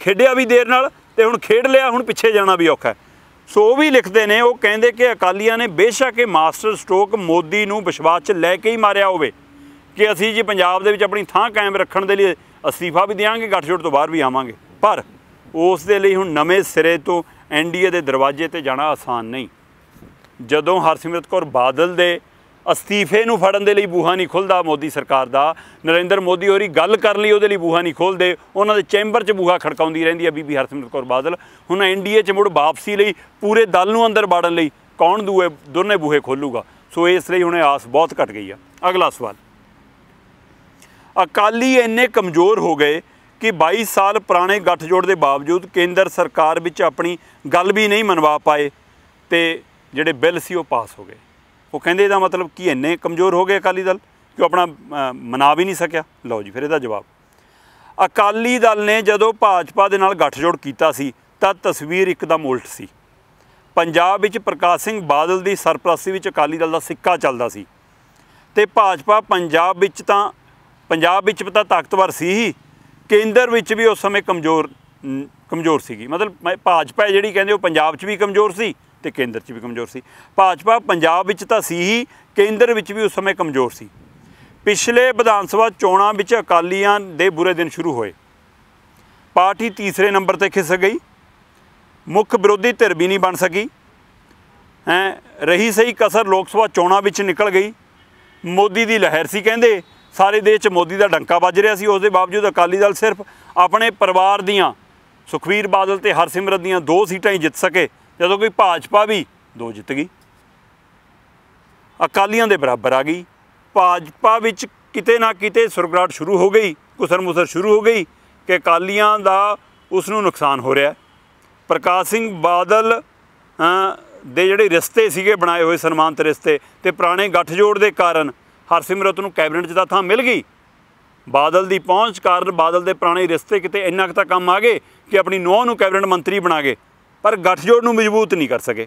ਖੇਡਿਆ ਵੀ ਦੇਰ ਨਾਲ ਤੇ ਹੁਣ ਖੇਡ ਲਿਆ ਹੁਣ ਪਿੱਛੇ ਜਾਣਾ ਵੀ ਔਖਾ ਸੋ ਉਹ ਵੀ ਲਿਖਦੇ ਨੇ ਉਹ ਕਹਿੰਦੇ ਕਿ ਅਕਾਲੀਆਂ ਨੇ ਬੇਸ਼ੱਕ ਇਹ ਮਾਸਟਰ ਸਟ੍ਰੋਕ ਮੋਦੀ ਨੂੰ ਵਿਸ਼ਵਾਸ 'ਚ ਲੈ ਕੇ ਹੀ ਮਾਰਿਆ ਹੋਵੇ ਕਿ ਅਸੀਂ ਜੀ ਪੰਜਾਬ ਦੇ ਵਿੱਚ ਆਪਣੀ ਥਾਂ ਕਾਇਮ ਰੱਖਣ ਦੇ ਲਈ ਅਸਤੀਫਾ ਵੀ ਦੇਵਾਂਗੇ ਗੱਠਜੋੜ ਤੋਂ ਬਾਹਰ ਵੀ ਆਵਾਂਗੇ ਪਰ ਉਸ ਦੇ ਲਈ ਹੁਣ ਨਵੇਂ ਸਿਰੇ ਤੋਂ ਐਨਡੀਏ ਦੇ ਦਰਵਾਜ਼ੇ ਤੇ ਜਾਣਾ ਆਸਾਨ ਨਹੀਂ ਜਦੋਂ ਹਰਸਿਮਰਤ ਕੌਰ ਬਾਦਲ ਦੇ ਅਸਤੀਫੇ ਨੂੰ ਫੜਨ ਦੇ ਲਈ ਬੂਹਾ ਨਹੀਂ ਖੁੱਲਦਾ ਮੋਦੀ ਸਰਕਾਰ ਦਾ ਨਰਿੰਦਰ ਮੋਦੀ ਹੋਰੀ ਗੱਲ ਕਰਨ ਲਈ ਉਹਦੇ ਲਈ ਬੂਹਾ ਨਹੀਂ ਖੋਲਦੇ ਉਹਨਾਂ ਦੇ ਚੈਂਬਰ 'ਚ ਬੂਹਾ ਖੜਕਾਉਂਦੀ ਰਹਿੰਦੀ ਹੈ ਬੀਬੀ ਹਰਸਿਮਰਤ ਕੌਰ ਬਾਦਲ ਹੁਣ ਐਨਡੀਏ 'ਚ ਮੁੜ ਵਾਪਸੀ ਲਈ ਪੂਰੇ ਦਲ ਨੂੰ ਅੰਦਰ ਬਾੜਨ ਲਈ ਕੌਣ ਦੂਏ ਦੋਨੇ ਬੂਹੇ ਖੋਲੂਗਾ ਸੋ ਇਸ ਲਈ ਹੁਣ ਆਸ ਬਹੁਤ ਘਟ ਗਈ ਆ ਅਗਲਾ ਸਵਾਲ ਅਕਾਲੀ ਇੰਨੇ ਕਮਜ਼ੋਰ ਹੋ ਗਏ ਕਿ 22 ਸਾਲ ਪੁਰਾਣੇ ਗੱਠਜੋੜ ਦੇ ਬਾਵਜੂਦ ਕੇਂਦਰ ਸਰਕਾਰ ਵਿੱਚ ਆਪਣੀ ਗੱਲ ਵੀ ਨਹੀਂ ਮਨਵਾ ਪਾਏ ਤੇ ਜਿਹੜੇ ਬਿੱਲ ਸੀ ਉਹ ਪਾਸ ਹੋ ਗਏ ਉਹ ਕਹਿੰਦੇ ਇਹਦਾ ਮਤਲਬ ਕੀ ਇੰਨੇ ਕਮਜ਼ੋਰ ਹੋ ਗਏ ਅਕਾਲੀ ਦਲ ਕਿ ਆਪਣਾ ਮਨਾ ਵੀ ਨਹੀਂ ਸਕਿਆ ਲਓ ਜੀ ਫਿਰ ਇਹਦਾ ਜਵਾਬ ਅਕਾਲੀ ਦਲ ਨੇ ਜਦੋਂ ਭਾਜਪਾ ਦੇ ਨਾਲ ਗੱਠਜੋੜ ਕੀਤਾ ਸੀ ਤਾਂ ਤਸਵੀਰ ਇੱਕਦਮ ਉਲਟ ਸੀ ਪੰਜਾਬ ਵਿੱਚ ਪ੍ਰਕਾਸ਼ ਸਿੰਘ ਬਾਦਲ ਦੀ ਸਰਪ੍ਰਸਤੀ ਵਿੱਚ ਅਕਾਲੀ ਦਲ ਦਾ ਸਿੱਕਾ ਚੱਲਦਾ ਸੀ ਤੇ ਭਾਜਪਾ ਪੰਜਾਬ ਵਿੱਚ ਤਾਂ ਪੰਜਾਬ ਵਿੱਚ ਤਾਂ ਤਾਕਤਵਰ ਸੀ ਹੀ ਕੇਂਦਰ ਵਿੱਚ ਵੀ ਉਸ ਸਮੇਂ ਕਮਜ਼ੋਰ ਕਮਜ਼ੋਰ ਸੀਗੀ ਮਤਲਬ ਭਾਜਪਾ ਜਿਹੜੀ ਕਹਿੰਦੇ ਉਹ ਪੰਜਾਬ 'ਚ ਵੀ ਕਮਜ਼ੋਰ ਸੀ ਤੇ ਕੇਂਦਰ 'ਚ ਵੀ ਕਮਜ਼ੋਰ ਸੀ ਭਾਜਪਾ ਪੰਜਾਬ ਵਿੱਚ ਤਾਂ ਸੀ ਹੀ ਕੇਂਦਰ ਵਿੱਚ ਵੀ ਉਸ ਸਮੇਂ ਕਮਜ਼ੋਰ ਸੀ ਪਿਛਲੇ ਵਿਧਾਨ ਸਭਾ ਚੋਣਾਂ ਵਿੱਚ ਅਕਾਲੀਆਂ ਦੇ ਬੁਰੇ ਦਿਨ ਸ਼ੁਰੂ ਹੋਏ ਪਾਰਟੀ ਤੀਸਰੇ ਨੰਬਰ ਤੇ ਖਿਸਕ ਗਈ ਮੁੱਖ ਵਿਰੋਧੀ ਧਿਰ ਵੀ ਨਹੀਂ ਬਣ ਸਕੀ ਹੈ ਰਹੀ ਸਹੀ ਕਸਰ ਲੋਕ ਸਭਾ ਚੋਣਾਂ ਵਿੱਚ ਨਿਕਲ ਗਈ ਮੋਦੀ ਦੀ ਲਹਿਰ ਸੀ ਕਹਿੰਦੇ ਸਾਰੇ ਦੇਸ਼ 'ਚ ਮੋਦੀ ਦਾ ਡੰਕਾ ਵੱਜ ਰਿਹਾ ਸੀ ਉਸ ਦੇ ਬਾਵਜੂਦ ਅਕਾਲੀ ਦਲ ਸਿਰਫ ਆਪਣੇ ਪਰਿਵਾਰ ਦੀਆਂ ਸੁਖਵੀਰ ਬਾਦਲ ਤੇ ਹਰਸਿਮਰਤ ਦੀਆਂ ਦੋ ਸੀਟਾਂ ਹੀ ਜਿੱਤ ਸਕੇ ਜਦੋਂ ਕੋਈ ਭਾਜਪਾ ਵੀ ਦੋ ਜਿੱਤ ਗਈ ਅਕਾਲੀਆਂ ਦੇ ਬਰਾਬਰ ਆ ਗਈ ਭਾਜਪਾ ਵਿੱਚ ਕਿਤੇ ਨਾ ਕਿਤੇ ਸੁਰਗਰਾਟ ਸ਼ੁਰੂ ਹੋ ਗਈ ਕੁਸਰ-ਮੁਸਰ ਸ਼ੁਰੂ ਹੋ ਗਈ ਕਿ ਅਕਾਲੀਆਂ ਦਾ ਉਸ ਨੂੰ ਨੁਕਸਾਨ ਹੋ ਰਿਹਾ ਪ੍ਰਕਾਸ਼ ਸਿੰਘ ਬਾਦਲ ਦੇ ਜਿਹੜੇ ਰਿਸ਼ਤੇ ਸੀਗੇ ਬਣਾਏ ਹੋਏ ਸਨਮਾਨਤ ਰਿਸ਼ਤੇ ਤੇ ਪੁਰਾਣੇ ਗੱਠਜੋੜ ਦੇ ਕਾਰਨ ਹਰਸਿਮਰਤ ਨੂੰ ਕੈਬਨਿਟ 'ਚ ਦਾ ਥਾਂ ਮਿਲ ਗਈ ਬਾਦਲ ਦੀ ਪਹੁੰਚ ਕਾਰਨ ਬਾਦਲ ਦੇ ਪੁਰਾਣੇ ਰਿਸ਼ਤੇ ਕਿਤੇ ਇੰਨਾ ਕੁ ਤਾਂ ਕੰਮ ਆ ਗਏ ਕਿ ਆਪਣੀ ਨੌ ਨੂੰ ਕੈਬਨਿਟ ਮੰਤਰੀ ਬਣਾ ਗਏ ਪਰ ਗੱਠਜੋੜ ਨੂੰ ਮਜ਼ਬੂਤ ਨਹੀਂ ਕਰ ਸਕੇ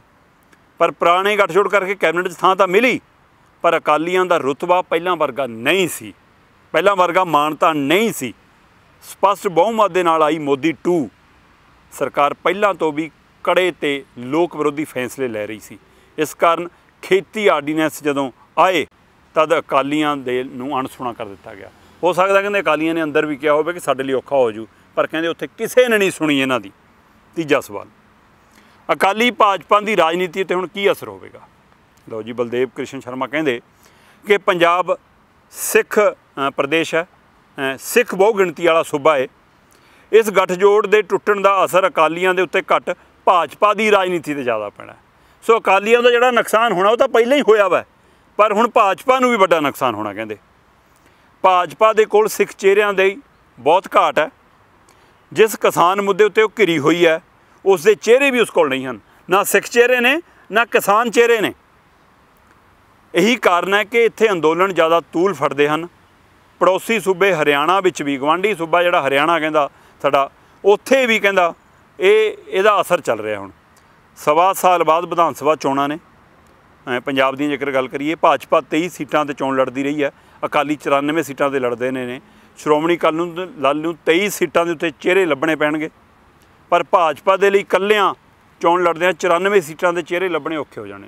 ਪਰ ਪੁਰਾਣੇ ਗੱਠਜੋੜ ਕਰਕੇ ਕੈਬਨਿਟ 'ਚ ਥਾਂ ਤਾਂ ਮਿਲੀ ਪਰ ਅਕਾਲੀਆਂ ਦਾ ਰੁਤਬਾ ਪਹਿਲਾਂ ਵਰਗਾ ਨਹੀਂ ਸੀ ਪਹਿਲਾਂ ਵਰਗਾ ਮਾਨਤਾ ਨਹੀਂ ਸੀ ਸਪਸ਼ਟ ਬਹੁਮਤ ਦੇ ਨਾਲ ਆਈ ਮੋਦੀ 2 ਸਰਕਾਰ ਪਹਿਲਾਂ ਤੋਂ ਵੀ ਕੜੇ ਤੇ ਲੋਕ ਵਿਰੋਧੀ ਫੈਸਲੇ ਲੈ ਰਹੀ ਸੀ ਇਸ ਕਾਰਨ ਖੇਤੀ ਆਰਡੀਨੈਂਸ ਜਦੋਂ ਆਏ ਤਦ ਅਕਾਲੀਆਂ ਦੇ ਨੂੰ ਅਣਸੁਣਾ ਕਰ ਦਿੱਤਾ ਗਿਆ ਹੋ ਸਕਦਾ ਕਹਿੰਦੇ ਅਕਾਲੀਆਂ ਨੇ ਅੰਦਰ ਵੀ ਕਿਹਾ ਹੋਵੇ ਕਿ ਸਾਡੇ ਲਈ ਔਖਾ ਹੋ ਜੂ ਪਰ ਕਹਿੰਦੇ ਉੱਥੇ ਕਿਸੇ ਨੇ ਨਹੀਂ ਸੁਣੀ ਇਹਨਾਂ ਦੀ ਤੀਜਾ ਸਵਾਲ ਅਕਾਲੀ ਭਾਜਪਾ ਦੀ ਰਾਜਨੀਤੀ ਤੇ ਹੁਣ ਕੀ ਅਸਰ ਹੋਵੇਗਾ ਲਓ ਜੀ ਬਲਦੇਵ ਕ੍ਰਿਸ਼ਨ ਸ਼ਰਮਾ ਕਹਿੰਦੇ ਕਿ ਪੰਜਾਬ ਸਿੱਖ ਪ੍ਰਦੇਸ਼ ਹੈ ਸਿੱਖ ਬਹੁ ਗਿਣਤੀ ਵਾਲਾ ਸੂਬਾ ਹੈ ਇਸ ਗੱਠਜੋੜ ਦੇ ਟੁੱਟਣ ਦਾ ਅਸਰ ਅਕਾਲੀਆਂ ਦੇ ਉੱਤੇ ਘੱਟ ਭਾਜਪਾ ਦੀ ਰਾਜਨੀਤੀ ਤੇ ਜ਼ਿਆਦਾ ਪੈਣਾ ਸੋ ਅਕਾਲੀਆਂ ਦਾ ਜਿਹੜਾ ਨੁਕਸਾਨ ਹੋਣਾ ਉਹ ਤਾਂ ਪਹਿਲਾਂ ਹੀ ਹੋਇਆ ਵਾ ਪਰ ਹੁਣ ਭਾਜਪਾ ਨੂੰ ਵੀ ਵੱਡਾ ਨੁਕਸਾਨ ਹੋਣਾ ਕਹਿੰਦੇ ਭਾਜਪਾ ਦੇ ਕੋਲ ਸਿੱਖ ਚਿਹਰਿਆਂ ਦੇ ਬਹੁਤ ਘਾਟ ਹੈ ਜਿਸ ਕਿਸਾਨ ਮੁੱਦੇ ਉੱਤੇ ਉਹ ਘਿਰੀ ਹੋਈ ਹੈ ਉਸ ਦੇ ਚਿਹਰੇ ਵੀ ਉਸ ਕੋਲ ਨਹੀਂ ਹਨ ਨਾ ਸਿੱਖ ਚਿਹਰੇ ਨੇ ਨਾ ਕਿਸਾਨ ਚਿਹਰੇ ਨੇ ਇਹੀ ਕਾਰਨ ਹੈ ਕਿ ਇੱਥੇ ਅੰਦੋਲਨ ਜ਼ਿਆਦਾ ਤੂਲ ਫੜਦੇ ਹਨ ਪੜੋਸੀ ਸੂਬੇ ਹਰਿਆਣਾ ਵਿੱਚ ਵੀ ਗਵਾਂਢੀ ਸੂਬਾ ਜਿਹੜਾ ਹਰਿਆਣਾ ਕਹਿੰਦਾ ਸਾਡਾ ਉੱਥੇ ਵੀ ਕਹਿੰਦਾ ਇਹ ਇਹਦਾ ਅਸਰ ਚੱਲ ਰਿਹਾ ਹੁਣ ਸਵਾ ਸਾਲ ਬਾਅਦ ਵਿਧਾਨ ਸਭਾ ਚੋਣਾਂ ਨੇ ਪੰਜਾਬ ਦੀ ਜੇਕਰ ਗੱਲ ਕਰੀਏ ਭਾਜਪਾ 23 ਸੀਟਾਂ ਤੇ ਚੋਣ ਲੜਦੀ ਰਹੀ ਹੈ ਅਕਾਲੀ 94 ਸੀਟਾਂ ਤੇ ਲੜਦੇ ਨੇ ਨੇ ਸ਼੍ਰੋਮਣੀ ਨੂੰ ਲਾਲ ਨੂੰ 23 ਸੀਟਾਂ ਦੇ ਉੱਤੇ ਚਿਹਰੇ ਲੱਭਣੇ ਪੈਣਗੇ ਪਰ ਭਾਜਪਾ ਦੇ ਲਈ ਕੱਲਿਆਂ ਚੋਣ ਲੜਦੇ ਆ 94 ਸੀਟਾਂ ਦੇ ਚਿਹਰੇ ਲੱਭਣੇ ਔਖੇ ਹੋ ਜਾਣੇ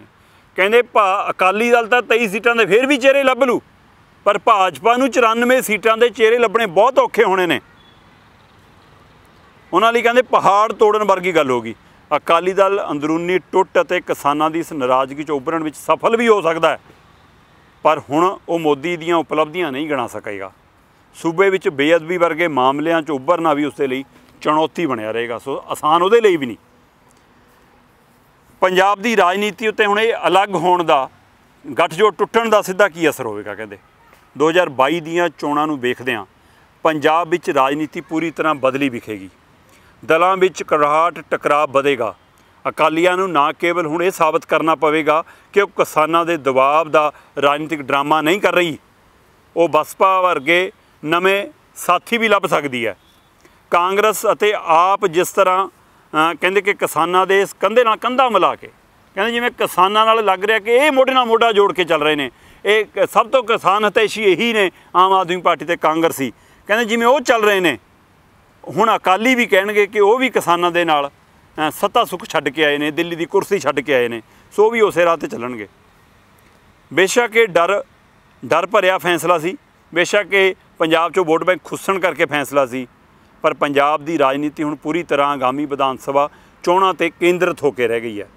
ਕਹਿੰਦੇ ਭਾ ਅਕਾਲੀ ਦਲ ਤਾਂ 23 ਸੀਟਾਂ ਦੇ ਫੇਰ ਵੀ ਚਿਹਰੇ ਲੱਭ ਲੂ ਪਰ ਭਾਜਪਾ ਨੂੰ 94 ਸੀਟਾਂ ਦੇ ਚਿਹਰੇ ਲੱਭਣੇ ਬਹੁਤ ਔਖੇ ਹੋਣੇ ਨੇ ਉਹਨਾਂ ਲਈ ਕਹਿੰਦੇ ਪਹਾੜ ਤੋੜਨ ਵਰਗੀ ਗੱਲ ਹੋ ਗਈ ਅਕਾਲੀ ਦਲ ਅੰਦਰੂਨੀ ਟੁੱਟ ਅਤੇ ਕਿਸਾਨਾਂ ਦੀ ਇਸ ਨਾਰਾਜ਼ਗੀ ਚ ਉੱਭਰਨ ਵਿੱਚ ਸਫਲ ਵੀ ਹੋ ਸਕਦਾ ਹੈ ਪਰ ਹੁਣ ਉਹ ਮੋਦੀ ਦੀਆਂ ਉਪਲਬਧੀਆਂ ਨਹੀਂ ਗਿਣਾ ਸਕੇਗਾ ਸੂਬੇ ਵਿੱਚ ਬੇਅਦਬੀ ਵਰਗੇ ਮਾਮਲਿਆਂ 'ਚ ਉੱਭਰਨਾ ਵੀ ਉਸਦੇ ਲਈ ਚੁਣੌਤੀ ਬਣਿਆ ਰਹੇਗਾ ਸੋ ਆਸਾਨ ਉਹਦੇ ਲਈ ਵੀ ਨਹੀਂ ਪੰਜਾਬ ਦੀ ਰਾਜਨੀਤੀ ਉੱਤੇ ਹੁਣ ਇਹ ਅਲੱਗ ਹੋਣ ਦਾ ਗੱਠਜੋੜ ਟੁੱਟਣ ਦਾ ਸਿੱਧਾ ਕੀ ਅਸਰ ਹੋਵੇਗਾ ਕਹਿੰਦੇ 2022 ਦੀਆਂ ਚੋਣਾਂ ਨੂੰ ਵੇਖਦਿਆਂ ਪੰਜਾਬ ਵਿੱਚ ਰਾਜਨੀਤੀ ਪੂਰੀ ਤਰ੍ਹਾਂ ਬਦਲੀ ਵਿਖੇਗੀ ਦਲਾਂ ਵਿੱਚ ਕੜਾਹਟ ਟਕਰਾਅ ਵਧੇਗਾ ਅਕਾਲੀਆਂ ਨੂੰ ਨਾ ਕੇਵਲ ਹੁਣ ਇਹ ਸਾਬਤ ਕਰਨਾ ਪਵੇਗਾ ਕਿ ਉਹ ਕਿਸਾਨਾਂ ਦੇ ਦਬਾਅ ਦਾ ਰਾਜਨੀਤਿਕ ਡਰਾਮਾ ਨਹੀਂ ਕਰ ਰਹੀ ਉਹ ਬਸਪਾ ਵਰਗੇ ਨਵੇਂ ਸਾਥੀ ਵੀ ਲੱਭ ਸਕਦੀ ਹੈ ਕਾਂਗਰਸ ਅਤੇ ਆਪ ਜਿਸ ਤਰ੍ਹਾਂ ਕਹਿੰਦੇ ਕਿ ਕਿਸਾਨਾਂ ਦੇ ਕੰਧੇ ਨਾਲ ਕੰਧਾ ਮਿਲਾ ਕੇ ਕਹਿੰਦੇ ਜਿਵੇਂ ਕਿਸਾਨਾਂ ਨਾਲ ਲੱਗ ਰਿਹਾ ਕਿ ਇਹ ਮੋਢੇ ਨਾਲ ਮੋਢਾ ਜੋੜ ਕੇ ਚੱਲ ਰਹੇ ਨੇ ਇਹ ਸਭ ਤੋਂ ਕਿਸਾਨ ਹਤੈਸ਼ੀ ਇਹੀ ਨੇ ਆਮ ਆਦਮੀ ਪਾਰਟੀ ਤੇ ਕਾਂਗਰਸੀ ਕਹਿੰਦੇ ਜਿਵੇਂ ਉਹ ਚੱਲ ਰਹੇ ਨੇ ਹੁਣ ਅਕਾਲੀ ਵੀ ਕਹਿਣਗੇ ਕਿ ਉਹ ਵੀ ਕਿਸਾਨਾਂ ਦੇ ਨਾਲ ਸੱਤਾ ਸੁੱਖ ਛੱਡ ਕੇ ਆਏ ਨੇ ਦਿੱਲੀ ਦੀ ਕੁਰਸੀ ਛੱਡ ਕੇ ਆਏ ਨੇ ਸੋ ਵੀ ਉਸੇ ਰਾਹ ਤੇ ਚੱਲਣਗੇ ਬੇਸ਼ੱਕ ਇਹ ਡਰ ਡਰ ਭਰਿਆ ਫੈਸਲਾ ਸੀ ਬੇਸ਼ੱਕ ਇਹ ਪੰਜਾਬ 'ਚੋਂ ਵੋਟ ਬੈਂਕ ਖੁੱਸਣ ਕਰਕੇ ਫੈਸਲਾ ਸੀ ਪਰ ਪੰਜਾਬ ਦੀ ਰਾਜਨੀਤੀ ਹੁਣ ਪੂਰੀ ਤਰ੍ਹਾਂ ਆਗਾਮੀ ਵਿਧਾਨ ਸਭਾ ਚੋਣਾਂ ਤੇ ਕੇਂਦਰਿਤ ਹੋ ਕੇ ਰਹਿ ਗਈ ਹੈ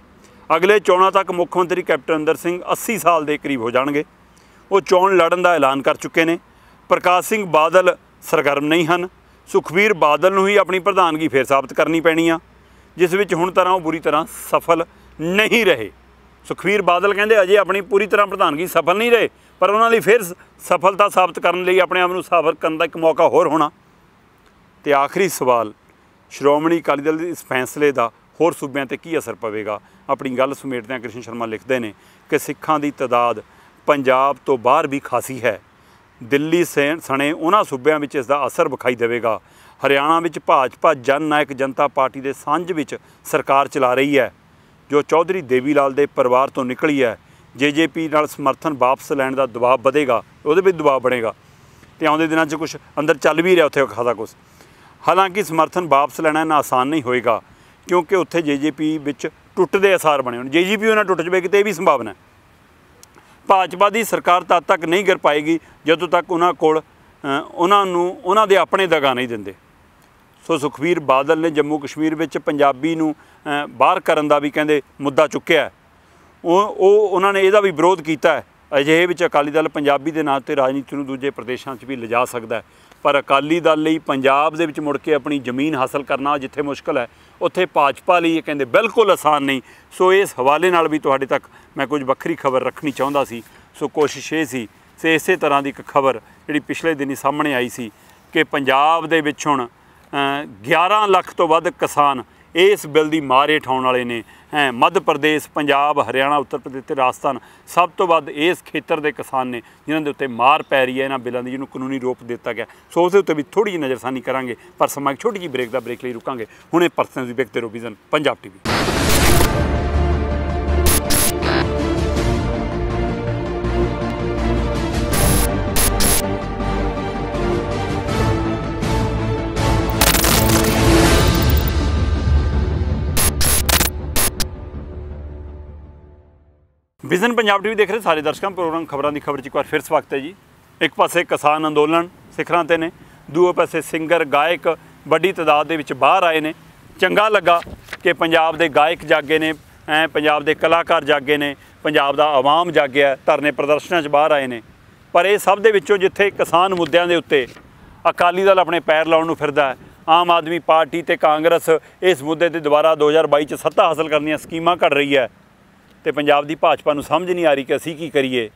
ਅਗਲੇ ਚੋਣਾਂ ਤੱਕ ਮੁੱਖ ਮੰਤਰੀ ਕੈਪਟਨ ਅੰਦਰ ਸਿੰਘ 80 ਸਾਲ ਦੇ ਕਰੀਬ ਹੋ ਜਾਣਗੇ ਉਹ ਚੋਣ ਲੜਨ ਦਾ ਐਲਾਨ ਕਰ ਚੁੱਕੇ ਨੇ ਪ੍ਰਕਾਸ਼ ਸਿੰਘ ਬਾਦਲ ਸਰਗਰਮ ਨਹੀਂ ਹਨ ਸੁਖਵੀਰ ਬਾਦਲ ਨੂੰ ਹੀ ਆਪਣੀ ਪ੍ਰਧਾਨਗੀ ਫੇਰ ਸਾਬਤ ਕਰਨੀ ਪੈਣੀ ਆ ਜਿਸ ਵਿੱਚ ਹੁਣ ਤਰ੍ਹਾਂ ਉਹ ਬੁਰੀ ਤਰ੍ਹਾਂ ਸਫਲ ਨਹੀਂ ਰਹੇ ਸੁਖਵੀਰ ਬਾਦਲ ਕਹਿੰਦੇ ਅਜੇ ਆਪਣੀ ਪੂਰੀ ਤਰ੍ਹਾਂ ਪ੍ਰਧਾਨਗੀ ਸਫਲ ਨਹੀਂ ਰਹੇ ਪਰ ਉਹਨਾਂ ਲਈ ਫੇਰ ਸਫਲਤਾ ਸਾਬਤ ਕਰਨ ਲਈ ਆਪਣੇ ਆਪ ਨੂੰ ਸਾਬਤ ਕਰਨ ਦਾ ਇੱਕ ਮੌਕਾ ਹੋਰ ਹੋਣਾ ਤੇ ਆਖਰੀ ਸਵਾਲ ਸ਼੍ਰੋਮਣੀ ਅਕਾਲੀ ਦਲ ਦੇ ਇਸ ਫੈਸਲੇ ਦਾ ਹੋਰ ਸੂਬਿਆਂ ਤੇ ਕੀ ਅਸਰ ਪਵੇਗਾ ਆਪਣੀ ਗੱਲ ਆ ਕ੍ਰਿਸ਼ਨ ਸ਼ਰਮਾ ਲਿਖਦੇ ਨੇ ਕਿ ਸਿੱਖਾਂ ਦੀ ਤਦਾਦ ਪੰਜਾਬ ਤੋਂ ਬਾਹਰ ਵੀ ਖਾਸੀ ਹੈ ਦਿੱਲੀ ਸਣੇ ਉਹਨਾਂ ਸੂਬਿਆਂ ਵਿੱਚ ਇਸ ਦਾ ਅਸਰ ਵਿਖਾਈ ਦੇਵੇਗਾ ਹਰਿਆਣਾ ਵਿੱਚ ਭਾਜਪਾ ਜਨ ਨਾਇਕ ਜਨਤਾ ਪਾਰਟੀ ਦੇ ਸਾਂਝ ਵਿੱਚ ਸਰਕਾਰ ਚਲਾ ਰਹੀ ਹੈ ਜੋ ਚੌਧਰੀ ਦੇਵੀ ਲਾਲ ਦੇ ਪਰਿਵਾਰ ਤੋਂ ਨਿਕਲੀ ਹੈ ਪੀ ਨਾਲ ਸਮਰਥਨ ਵਾਪਸ ਲੈਣ ਦਾ ਦਬਾਅ ਵਧੇਗਾ ਉਹਦੇ ਵੀ ਦਬਾਅ ਬਣੇਗਾ ਤੇ ਆਉਂਦੇ ਦਿਨਾਂ 'ਚ ਕੁਝ ਅੰਦਰ ਚੱਲ ਵੀ ਰਿਹਾ ਉੱਥੇ ਖਾਸਾ ਕੁਝ ਹਾਲਾਂਕਿ ਸਮਰਥਨ ਵਾਪਸ ਲੈਣਾ ਨਾ ਆਸਾਨ ਨਹੀਂ ਹੋਏਗਾ ਕਿਉਂਕਿ ਉੱਥੇ ਜੀਜੀਪੀ ਵਿੱਚ ਟੁੱਟਦੇ ਅਸਾਰ ਬਣੇ ਹੋਣ ਜੀਜੀਪੀ ਉਹਨਾਂ ਟੁੱਟ ਜਵੇ ਕਿਤੇ ਇਹ ਵੀ ਸੰਭਾਵਨਾ ਹੈ ਭਾਜਪਾ ਦੀ ਸਰਕਾਰ ਤਦ ਤੱਕ ਨਹੀਂ ਗਿਰ ਪਾਏਗੀ ਜਦੋਂ ਤੱਕ ਉਹਨਾਂ ਕੋਲ ਉਹਨਾਂ ਨੂੰ ਉਹਨਾਂ ਦੇ ਆਪਣੇ ਦਗਾ ਨਹੀਂ ਦਿੰਦੇ ਸੋ ਸੁਖਵੀਰ ਬਾਦਲ ਨੇ ਜੰਮੂ ਕਸ਼ਮੀਰ ਵਿੱਚ ਪੰਜਾਬੀ ਨੂੰ ਬਾਹਰ ਕਰਨ ਦਾ ਵੀ ਕਹਿੰਦੇ ਮੁੱਦਾ ਚੁੱਕਿਆ ਉਹ ਉਹ ਉਹਨਾਂ ਨੇ ਇਹਦਾ ਵੀ ਵਿਰੋਧ ਕੀਤਾ ਹੈ ਅਜੇ ਵਿੱਚ ਅਕਾਲੀ ਦਲ ਪੰਜਾਬੀ ਦੇ ਨਾਂ ਤੇ ਰਾਜਨੀਤੀ ਨੂੰ ਦੂਜੇ ਪ੍ਰਦੇਸ਼ਾਂ 'ਚ ਵੀ ਲਿਜਾ ਸਕਦਾ ਪਰ ਅਕਾਲੀ ਦਲ ਲਈ ਪੰਜਾਬ ਦੇ ਵਿੱਚ ਮੁੜ ਕੇ ਆਪਣੀ ਜ਼ਮੀਨ ਹਾਸਲ ਕਰਨਾ ਜਿੱਥੇ ਮੁਸ਼ਕਲ ਹੈ ਉੱਥੇ ਭਾਜਪਾ ਲਈ ਇਹ ਕਹਿੰਦੇ ਬਿਲਕੁਲ ਆਸਾਨ ਨਹੀਂ ਸੋ ਇਸ ਹਵਾਲੇ ਨਾਲ ਵੀ ਤੁਹਾਡੇ ਤੱਕ ਮੈਂ ਕੁਝ ਵੱਖਰੀ ਖਬਰ ਰੱਖਣੀ ਚਾਹੁੰਦਾ ਸੀ ਸੋ ਕੋਸ਼ਿਸ਼ ਇਹ ਸੀ ਸੇ ਇਸੇ ਤਰ੍ਹਾਂ ਦੀ ਇੱਕ ਖਬਰ ਜਿਹੜੀ ਪਿਛਲੇ ਦਿਨੀ ਸਾਹਮਣੇ ਆਈ ਸੀ ਕਿ ਪੰਜਾਬ ਦੇ ਵਿੱਚ ਹੁਣ 11 ਲੱਖ ਤੋਂ ਵੱਧ ਕਿਸਾਨ ਇਸ ਬਿੱਲ ਦੀ ਮਾਰ ਠਾਉਣ ਵਾਲੇ ਨੇ ਹੈ ਮੱਧ ਪ੍ਰਦੇਸ਼ ਪੰਜਾਬ ਹਰਿਆਣਾ ਉੱਤਰ ਪ੍ਰਦੇਸ਼ ਤੇ ਰਾਜਸਥਾਨ ਸਭ ਤੋਂ ਵੱਧ ਇਸ ਖੇਤਰ ਦੇ ਕਿਸਾਨ ਨੇ ਜਿਨ੍ਹਾਂ ਦੇ ਉੱਤੇ ਮਾਰ ਪੈ ਰਹੀ ਹੈ ਇਹਨਾਂ ਬਿੱਲਾਂ ਦੀ ਜਿਹਨੂੰ ਕਾਨੂੰਨੀ ਰੋਪ ਦਿੱਤਾ ਗਿਆ ਸੋ ਉਸ ਦੇ ਉੱਤੇ ਵੀ ਥੋੜੀ ਜਿਹੀ ਨਜ਼ਰਸਾਨੀ ਕਰਾਂਗੇ ਪਰ ਸਮਾਂ ਇੱਕ ਛੋਟੀ ਜਿਹੀ ਬ੍ਰੇਕ ਦਾ ਬ੍ਰੇਕ ਲਈ ਰੁਕਾਂਗੇ ਹੁਣੇ ਪਰਸਨਲ ਵਿਵੇਕ ਤੇ ਰੋਬੀਜ਼ਨ Punjab TV vision Punjab TV ਦੇਖ ਰਹੇ ਸਾਰੇ ਦਰਸ਼ਕਾਂ ਪ੍ਰੋਗਰਾਮ ਖਬਰਾਂ ਦੀ ਖਬਰ ਚ ਇੱਕ ਵਾਰ ਫਿਰ ਸਵਾਗਤ ਹੈ ਜੀ ਇੱਕ ਪਾਸੇ ਕਿਸਾਨ ਅੰਦੋਲਨ ਸਿਖਰਾਂ ਤੇ ਨੇ ਦੂਜੇ ਪਾਸੇ ਸਿੰਗਰ ਗਾਇਕ ਵੱਡੀ ਤਦਾਦ ਦੇ ਵਿੱਚ ਬਾਹਰ ਆਏ ਨੇ ਚੰਗਾ ਲੱਗਾ ਕਿ ਪੰਜਾਬ ਦੇ ਗਾਇਕ ਜਾਗੇ ਨੇ ਐ ਪੰਜਾਬ ਦੇ ਕਲਾਕਾਰ ਜਾਗੇ ਨੇ ਪੰਜਾਬ ਦਾ ਆਵਾਮ ਜਾਗਿਆ ਧਰਨੇ ਪ੍ਰਦਰਸ਼ਨਾਂ 'ਚ ਬਾਹਰ ਆਏ ਨੇ ਪਰ ਇਹ ਸਭ ਦੇ ਵਿੱਚੋਂ ਜਿੱਥੇ ਕਿਸਾਨ ਮੁੱਦਿਆਂ ਦੇ ਉੱਤੇ ਅਕਾਲੀ ਦਲ ਆਪਣੇ ਪੈਰ ਲਾਉਣ ਨੂੰ ਫਿਰਦਾ ਆਮ ਆਦਮੀ ਪਾਰਟੀ ਤੇ ਕਾਂਗਰਸ ਇਸ ਮੁੱਦੇ ਤੇ ਦੁਬਾਰਾ 2022 'ਚ ਸੱਤਾ ਹਾਸਲ ਕਰਨ ਦੀਆਂ ਸਕੀਮਾਂ ਘੜ ਰਹੀ ਹੈ ਤੇ ਪੰਜਾਬ ਦੀ ਭਾਜਪਾ ਨੂੰ ਸਮਝ ਨਹੀਂ ਆ ਰਹੀ ਕਿ ਅਸੀਂ ਕੀ ਕਰੀਏ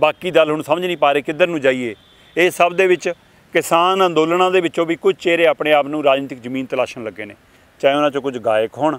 ਬਾਕੀ ਦਲ ਹੁਣ ਸਮਝ ਨਹੀਂ ਪਾ ਰਹੇ ਕਿੱਧਰ ਨੂੰ ਜਾਈਏ ਇਹ ਸਭ ਦੇ ਵਿੱਚ ਕਿਸਾਨ ਅੰਦੋਲਨਾਂ ਦੇ ਵਿੱਚੋਂ ਵੀ ਕੁਝ ਚਿਹਰੇ ਆਪਣੇ ਆਪ ਨੂੰ ਰਾਜਨੀਤਿਕ ਜ਼ਮੀਨ ਤਲਾਸ਼ਣ ਲੱਗੇ ਨੇ ਚਾਹੇ ਉਹਨਾਂ 'ਚੋਂ ਕੁਝ ਗਾਇਕ ਹੋਣ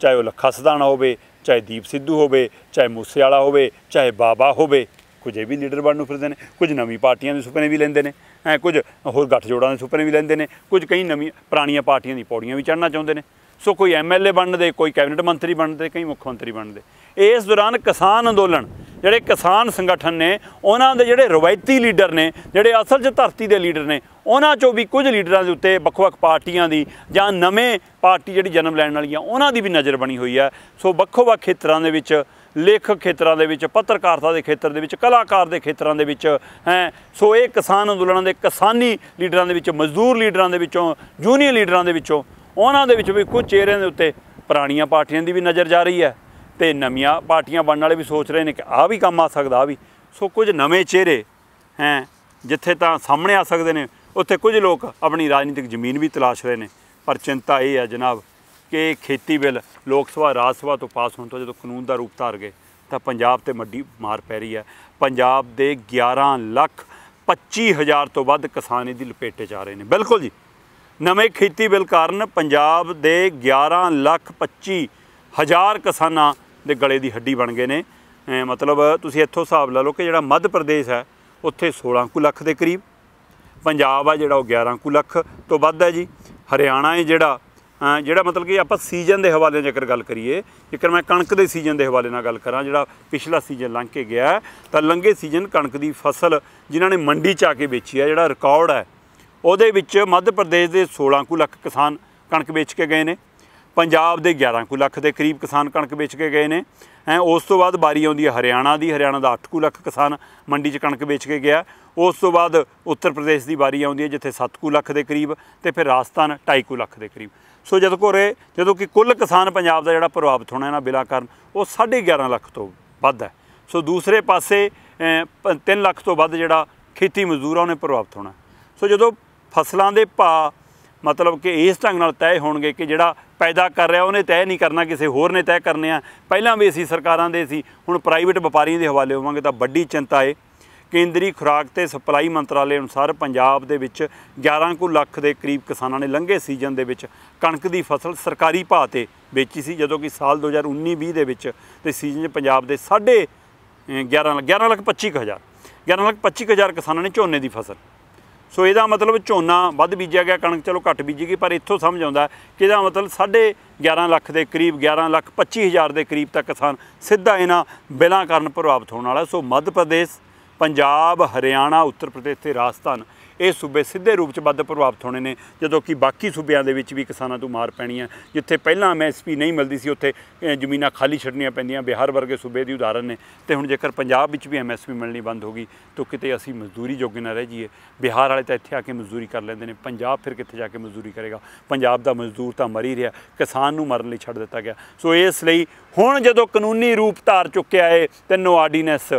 ਚਾਹੇ ਉਹ ਲੱਖਾ ਸਦਾਣਾ ਹੋਵੇ ਚਾਹੇ ਦੀਪ ਸਿੱਧੂ ਹੋਵੇ ਚਾਹੇ ਮੂਸੇ ਵਾਲਾ ਹੋਵੇ ਚਾਹੇ ਬਾਬਾ ਹੋਵੇ ਕੁਝ ਇਹ ਵੀ ਲੀਡਰ ਬਣਨ ਨੂੰ ਫਿਰਦੇ ਨੇ ਕੁਝ ਨਵੀਂ ਪਾਰਟੀਆਂ ਦੇ ਸੁਪਨੇ ਵੀ ਲੈਂਦੇ ਨੇ ਐ ਕੁਝ ਹੋਰ ਗੱਠਜੋੜਾਂ ਦੇ ਸੁਪਨੇ ਵੀ ਲੈਂਦੇ ਨੇ ਕੁਝ ਕਈ ਨਵੀਂ ਪੁਰਾਣੀਆਂ ਪਾਰਟੀਆਂ ਦੀ ਪੌੜੀਆਂ ਵੀ ਚੜ੍ਹਨਾ ਚਾਹੁੰਦੇ ਨੇ ਸੋ ਕੋਈ ਐਮਐਲਏ ਬਣਦੇ ਕੋਈ ਕੈਬਨਿਟ ਮੰਤਰੀ ਬਣਦੇ ਕਈ ਮੁੱਖ ਮੰਤਰੀ ਬਣਦੇ ਇਸ ਦੌਰਾਨ ਕਿਸਾਨ ਅੰਦੋਲਨ ਜਿਹੜੇ ਕਿਸਾਨ ਸੰਗਠਨ ਨੇ ਉਹਨਾਂ ਦੇ ਜਿਹੜੇ ਰਵਾਇਤੀ ਲੀਡਰ ਨੇ ਜਿਹੜੇ ਅਸਲ 'ਚ ਧਰਤੀ ਦੇ ਲੀਡਰ ਨੇ ਉਹਨਾਂ 'ਚੋਂ ਵੀ ਕੁਝ ਲੀਡਰਾਂ ਦੇ ਉੱਤੇ ਵੱਖ-ਵੱਖ ਪਾਰਟੀਆਂ ਦੀ ਜਾਂ ਨਵੇਂ ਪਾਰਟੀ ਜਿਹੜੀ ਜਨਮ ਲੈਣ ਵਾਲੀ ਆ ਉਹਨਾਂ ਦੀ ਵੀ ਨਜ਼ਰ ਬਣੀ ਹੋਈ ਆ ਸੋ ਵੱਖੋ-ਵੱਖ ਖੇਤਰਾਂ ਦੇ ਵਿੱਚ ਲੇਖਕ ਖੇਤਰਾਂ ਦੇ ਵਿੱਚ ਪੱਤਰਕਾਰਤਾ ਦੇ ਖੇਤਰ ਦੇ ਵਿੱਚ ਕਲਾਕਾਰ ਦੇ ਖੇਤਰਾਂ ਦੇ ਵਿੱਚ ਹੈ ਸੋ ਇਹ ਕਿਸਾਨ ਅੰਦੋਲਨਾਂ ਦੇ ਕਿਸਾਨੀ ਲੀਡਰਾਂ ਦੇ ਵਿੱਚ ਮਜ਼ਦੂਰ ਲੀਡਰਾਂ ਦੇ ਵਿੱਚੋਂ ਜੂਨੀਅਰ ਲੀਡਰਾਂ ਦੇ ਵਿੱਚੋਂ ਉਹਨਾਂ ਦੇ ਵਿੱਚ ਵੀ ਕੁਝ ਚਿਹਰਿਆਂ ਦੇ ਉੱਤੇ ਪੁਰਾਣੀਆਂ ਪਾਰਟੀਆਂ ਦੀ ਵੀ ਨਜ਼ਰ ਜਾ ਰਹੀ ਹੈ ਤੇ ਨਵੀਆਂ ਪਾਰਟੀਆਂ ਬਣਨ ਵਾਲੇ ਵੀ ਸੋਚ ਰਹੇ ਨੇ ਕਿ ਆਹ ਵੀ ਕੰਮ ਆ ਸਕਦਾ ਆ ਵੀ ਸੋ ਕੁਝ ਨਵੇਂ ਚਿਹਰੇ ਹੈ ਜਿੱਥੇ ਤਾਂ ਸਾਹਮਣੇ ਆ ਸਕਦੇ ਨੇ ਉੱਥੇ ਕੁਝ ਲੋਕ ਆਪਣੀ ਰਾਜਨੀਤਿਕ ਜ਼ਮੀਨ ਵੀ ਤਲਾਸ਼ ਰਹੇ ਨੇ ਪਰ ਚਿੰਤਾ ਇਹ ਹੈ ਜਨਾਬ ਕਿ ਖੇਤੀ ਬਿੱਲ ਲੋਕ ਸਭਾ ਰਾਜ ਸਭਾ ਤੋਂ ਪਾਸ ਹੋਣ ਤੋਂ ਜਦੋਂ ਕਾਨੂੰਨ ਦਾ ਰੂਪ ਧਾਰ ਗਏ ਤਾਂ ਪੰਜਾਬ ਤੇ ਮੱਡੀ ਮਾਰ ਪੈ ਰਹੀ ਹੈ ਪੰਜਾਬ ਦੇ 11 ਲੱਖ 25000 ਤੋਂ ਵੱਧ ਕਿਸਾਨ ਦੀ ਲਪੇਟੇ ਜਾ ਰਹੇ ਨੇ ਬਿਲਕੁਲ ਜੀ ਨਵੇਂ ਖੇਤੀ ਬਿੱਲ ਕਾਰਨ ਪੰਜਾਬ ਦੇ 11 ਲੱਖ 25 ਹਜ਼ਾਰ ਕਿਸਾਨਾਂ ਦੇ ਗਲੇ ਦੀ ਹੱਡੀ ਬਣ ਗਏ ਨੇ ਮਤਲਬ ਤੁਸੀਂ ਇੱਥੋਂ ਹਿਸਾਬ ਲਾ ਲਓ ਕਿ ਜਿਹੜਾ ਮੱਧ ਪ੍ਰਦੇਸ਼ ਹੈ ਉੱਥੇ 16 ਕੁ ਲੱਖ ਦੇ ਕਰੀਬ ਪੰਜਾਬ ਆ ਜਿਹੜਾ ਉਹ 11 ਕੁ ਲੱਖ ਤੋਂ ਵੱਧ ਹੈ ਜੀ ਹਰਿਆਣਾ ਹੈ ਜਿਹੜਾ ਜਿਹੜਾ ਮਤਲਬ ਕਿ ਆਪਾਂ ਸੀਜ਼ਨ ਦੇ ਹਵਾਲੇ ਜੇਕਰ ਗੱਲ ਕਰੀਏ ਜੇਕਰ ਮੈਂ ਕਣਕ ਦੇ ਸੀਜ਼ਨ ਦੇ ਹਵਾਲੇ ਨਾਲ ਗੱਲ ਕਰਾਂ ਜਿਹੜਾ ਪਿਛਲਾ ਸੀਜ਼ਨ ਲੰਘ ਕੇ ਗਿਆ ਤਾਂ ਲੰਘੇ ਸੀਜ਼ਨ ਕਣਕ ਦੀ ਫਸਲ ਜਿਨ੍ਹਾਂ ਨੇ ਮੰਡੀ ਚ ਆ ਕੇ ਵੇਚੀ ਆ ਜਿਹੜਾ ਰਿਕਾਰਡ ਹੈ ਉਹਦੇ ਵਿੱਚ ਮੱਧ ਪ੍ਰਦੇਸ਼ ਦੇ 16 ਕੁ ਲੱਖ ਕਿਸਾਨ ਕਣਕ ਵੇਚ ਕੇ ਗਏ ਨੇ ਪੰਜਾਬ ਦੇ 11 ਕੁ ਲੱਖ ਦੇ ਕਰੀਬ ਕਿਸਾਨ ਕਣਕ ਵੇਚ ਕੇ ਗਏ ਨੇ ਐ ਉਸ ਤੋਂ ਬਾਅਦ ਬਾਰੀ ਆਉਂਦੀ ਹੈ ਹਰਿਆਣਾ ਦੀ ਹਰਿਆਣਾ ਦਾ 8 ਕੁ ਲੱਖ ਕਿਸਾਨ ਮੰਡੀ 'ਚ ਕਣਕ ਵੇਚ ਕੇ ਗਿਆ ਉਸ ਤੋਂ ਬਾਅਦ ਉੱਤਰ ਪ੍ਰਦੇਸ਼ ਦੀ ਵਾਰੀ ਆਉਂਦੀ ਹੈ ਜਿੱਥੇ 7 ਕੁ ਲੱਖ ਦੇ ਕਰੀਬ ਤੇ ਫਿਰ ਰਾਜਸਥਾਨ 2.5 ਕੁ ਲੱਖ ਦੇ ਕਰੀਬ ਸੋ ਜਦ ਕੋਰੇ ਜਦੋਂ ਕਿ ਕੁੱਲ ਕਿਸਾਨ ਪੰਜਾਬ ਦਾ ਜਿਹੜਾ ਪ੍ਰਭਾਵਿਤ ਹੋਣਾ ਇਹਨਾਂ ਬਿਲਾ ਕਾਰਨ ਉਹ 11.5 ਲੱਖ ਤੋਂ ਵੱਧ ਹੈ ਸੋ ਦੂਸਰੇ ਪਾਸੇ 3 ਲੱਖ ਤੋਂ ਵੱਧ ਜਿਹੜਾ ਖੇਤੀ ਮਜ਼ਦੂਰਾਂ ਨੇ ਪ੍ਰਭਾਵਿਤ ਹੋਣਾ ਸੋ ਜਦੋਂ ਫਸਲਾਂ ਦੇ ਭਾਅ ਮਤਲਬ ਕਿ ਇਸ ਢੰਗ ਨਾਲ ਤੈਅ ਹੋਣਗੇ ਕਿ ਜਿਹੜਾ ਪੈਦਾ ਕਰ ਰਿਹਾ ਉਹਨੇ ਤੈਅ ਨਹੀਂ ਕਰਨਾ ਕਿਸੇ ਹੋਰ ਨੇ ਤੈਅ ਕਰਨੇ ਆ ਪਹਿਲਾਂ ਵੀ ਅਸੀਂ ਸਰਕਾਰਾਂ ਦੇ ਸੀ ਹੁਣ ਪ੍ਰਾਈਵੇਟ ਵਪਾਰੀਆਂ ਦੇ ਹਵਾਲੇ ਹੋਵਾਂਗੇ ਤਾਂ ਵੱਡੀ ਚਿੰਤਾ ਏ ਕੇਂਦਰੀ ਖੁਰਾਕ ਤੇ ਸਪਲਾਈ ਮੰਤਰਾਲੇ ਅਨੁਸਾਰ ਪੰਜਾਬ ਦੇ ਵਿੱਚ 11 ਕੁ ਲੱਖ ਦੇ ਕਰੀਬ ਕਿਸਾਨਾਂ ਨੇ ਲੰਘੇ ਸੀਜ਼ਨ ਦੇ ਵਿੱਚ ਕਣਕ ਦੀ ਫਸਲ ਸਰਕਾਰੀ ਭਾਅ ਤੇ ਵੇਚੀ ਸੀ ਜਦੋਂ ਕਿ ਸਾਲ 2019-20 ਦੇ ਵਿੱਚ ਤੇ ਸੀਜ਼ਨ 'ਚ ਪੰਜਾਬ ਦੇ 11 11 ਲੱਖ 25 ਹਜ਼ਾਰ 11 ਲੱਖ 25 ਹਜ਼ਾਰ ਕਿਸਾਨਾਂ ਨੇ ਝੋਨੇ ਦੀ ਫਸਲ ਸੋ ਇਹਦਾ ਮਤਲਬ ਝੋਨਾ ਵੱਧ ਬੀਜਿਆ ਗਿਆ ਕਣਕ ਚਲੋ ਘੱਟ ਬੀਜੀ ਗਈ ਪਰ ਇੱਥੋਂ ਸਮਝ ਆਉਂਦਾ ਕਿ ਇਹਦਾ ਮਤਲਬ 11 ਲੱਖ ਦੇ ਕਰੀਬ 11 ਲੱਖ 25 ਹਜ਼ਾਰ ਦੇ ਕਰੀਬ ਤੱਕ ਕਿਸਾਨ ਸਿੱਧਾ ਇਹਨਾਂ ਬਿਲਾਂ ਕਾਰਨ ਪ੍ਰਭਾਵਿਤ ਹੋਣ ਵਾਲਾ ਸੋ ਮੱਧ ਪ੍ਰਦੇਸ਼ ਪੰਜਾਬ ਹਰਿਆਣਾ ਉੱਤਰ ਪ੍ਰਦੇਸ਼ ਤੇ ਰਾਜਸਥਾਨ ਇਹ ਸੂਬੇ ਸਿੱਧੇ ਰੂਪ 'ਚ ਵੱਧ ਪ੍ਰਭਾਵਿਤ ਹੋਣੇ ਨੇ ਜਦੋਂ ਕਿ ਬਾਕੀ ਸੂਬਿਆਂ ਦੇ ਵਿੱਚ ਵੀ ਕਿਸਾਨਾਂ ਤੋਂ ਮਾਰ ਪੈਣੀ ਆ ਜਿੱਥੇ ਪਹਿਲਾਂ ਐਮਐਸਪੀ ਨਹੀਂ ਮਿਲਦੀ ਸੀ ਉੱਥੇ ਜ਼ਮੀਨਾਂ ਖਾਲੀ ਛੱਡਣੀਆਂ ਪੈਂਦੀਆਂ ਬਿਹਾਰ ਵਰਗੇ ਸੂਬੇ ਦੀ ਉਦਾਹਰਨ ਨੇ ਤੇ ਹੁਣ ਜੇਕਰ ਪੰਜਾਬ ਵਿੱਚ ਵੀ ਐਮਐਸਪੀ ਮਿਲਣੀ ਬੰਦ ਹੋ ਗਈ ਤਾਂ ਕਿਤੇ ਅਸੀਂ ਮਜ਼ਦੂਰੀ ਜੋਗੇ ਨਾ ਰਹਿ ਜਾਈਏ ਬਿਹਾਰ ਵਾਲੇ ਤਾਂ ਇੱਥੇ ਆ ਕੇ ਮਜ਼ਦੂਰੀ ਕਰ ਲੈਂਦੇ ਨੇ ਪੰਜਾਬ ਫਿਰ ਕਿੱਥੇ ਜਾ ਕੇ ਮਜ਼ਦੂਰੀ ਕਰੇਗਾ ਪੰਜਾਬ ਦਾ ਮਜ਼ਦੂਰ ਤਾਂ ਮਰੀ ਰਿਹਾ ਕਿਸਾਨ ਨੂੰ ਮਰਨ ਲਈ ਛੱਡ ਦਿੱਤਾ ਗਿਆ ਸੋ ਇਸ ਲਈ ਹੁਣ ਜਦੋਂ ਕਾਨੂੰਨੀ ਰੂਪ ਧਾਰ ਚੁੱਕਿਆ ਏ ਤਿੰਨੋਂ ਆਰਡੀਨੈਂਸ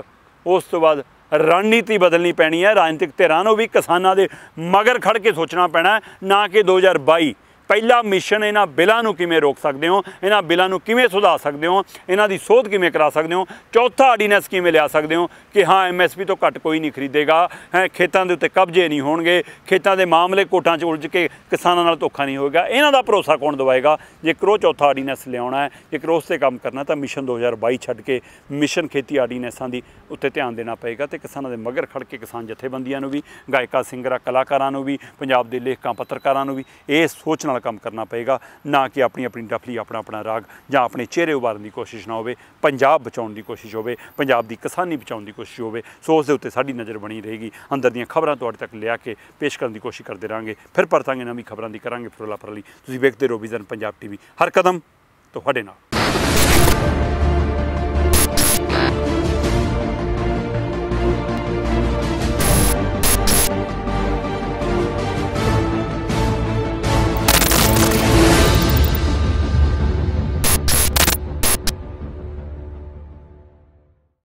ਉਸ ਤੋਂ ਬਾਅਦ ਰਣਨੀਤੀ ਬਦਲਣੀ ਪੈਣੀ ਹੈ ਰਾਜਨੀਤਿਕ ਧਿਰਾਂ ਨੂੰ ਵੀ ਕਿਸਾਨਾਂ ਦੇ ਮਗਰ ਖੜ ਕੇ ਸੋਚਣਾ ਪੈਣਾ ਨਾ ਕਿ 2022 ਪਹਿਲਾ ਮਿਸ਼ਨ ਇਹਨਾਂ ਬਿਲਾਂ ਨੂੰ ਕਿਵੇਂ ਰੋਕ ਸਕਦੇ ਹੋ ਇਹਨਾਂ ਬਿਲਾਂ ਨੂੰ ਕਿਵੇਂ ਸੁਧਾਰ ਸਕਦੇ ਹੋ ਇਹਨਾਂ ਦੀ ਸੋਧ ਕਿਵੇਂ ਕਰਾ ਸਕਦੇ ਹੋ ਚੌਥਾ ਆਰਡੀਨੈਂਸ ਕਿਵੇਂ ਲਿਆ ਸਕਦੇ ਹੋ ਕਿ ਹਾਂ ਐਮਐਸਪੀ ਤੋਂ ਘੱਟ ਕੋਈ ਨਹੀਂ ਖਰੀਦੇਗਾ ਹੈ ਖੇਤਾਂ ਦੇ ਉੱਤੇ ਕਬਜ਼ੇ ਨਹੀਂ ਹੋਣਗੇ ਖੇਤਾਂ ਦੇ ਮਾਮਲੇ ਕੋਟਾਂ 'ਚ ਉਲਝ ਕੇ ਕਿਸਾਨਾਂ ਨਾਲ ਧੋਖਾ ਨਹੀਂ ਹੋਏਗਾ ਇਹਨਾਂ ਦਾ ਭਰੋਸਾ ਕੌਣ ਦਵਾਏਗਾ ਜੇਕਰ ਉਹ ਚੌਥਾ ਆਰਡੀਨੈਂਸ ਲਿਆਉਣਾ ਹੈ ਜੇਕਰ ਉਸ ਤੇ ਕੰਮ ਕਰਨਾ ਤਾਂ ਮਿਸ਼ਨ 2022 ਛੱਡ ਕੇ ਮਿਸ਼ਨ ਖੇਤੀ ਆਰਡੀਨੈਂਸਾਂ ਦੀ ਉੱਤੇ ਧਿਆਨ ਦੇਣਾ ਪਏਗਾ ਤੇ ਕਿਸਾਨਾਂ ਦੇ ਮਗਰ ਖੜ ਕੇ ਕਿਸਾਨ ਜਥੇਬੰਦੀਆਂ ਨੂੰ ਵੀ ਗਾਇਕਾ ਸਿੰਗਰਾਂ ਕਲਾਕਾਰਾਂ ਨੂੰ ਵੀ ਪੰਜਾਬ ਦੇ ਲੇਖਕਾਂ ਪੱਤਰਕਾਰਾਂ ਨੂੰ ਵੀ ਇਹ ਸੋਚ ਨਾਲ ਨਾਲ ਕੰਮ ਕਰਨਾ ਪਏਗਾ ਨਾ ਕਿ ਆਪਣੀ ਆਪਣੀ ਡਫਲੀ ਆਪਣਾ ਆਪਣਾ ਰਾਗ ਜਾਂ ਆਪਣੇ ਚਿਹਰੇ ਉਭਾਰਨ ਦੀ ਕੋਸ਼ਿਸ਼ ਨਾ ਹੋਵੇ ਪੰਜਾਬ ਬਚਾਉਣ ਦੀ ਕੋਸ਼ਿਸ਼ ਹੋਵੇ ਪੰਜਾਬ ਦੀ ਕਿਸਾਨੀ ਬਚਾਉਣ ਦੀ ਕੋਸ਼ਿਸ਼ ਹੋਵੇ ਸੋ ਉਸ ਦੇ ਉੱਤੇ ਸਾਡੀ ਨਜ਼ਰ ਬਣੀ ਰਹੇਗੀ ਅੰਦਰ ਦੀਆਂ ਖਬਰਾਂ ਤੁਹਾਡੇ ਤੱਕ ਲਿਆ ਕੇ ਪੇਸ਼ ਕਰਨ ਦੀ ਕੋਸ਼ਿਸ਼ ਕਰਦੇ ਰਾਂਗੇ ਫਿਰ ਪਰਤਾਂਗੇ ਨਵੀਂ ਖਬਰਾਂ ਦੀ ਕਰਾਂਗੇ ਫਿਰ ਲਾਪਰਲੀ ਤੁਸੀਂ ਵੇਖਦੇ ਰਹੋ ਵਿਜ਼ਨ ਪੰਜਾਬ ਟੀਵੀ ਹਰ ਕਦਮ ਤੁਹਾਡੇ ਨਾਲ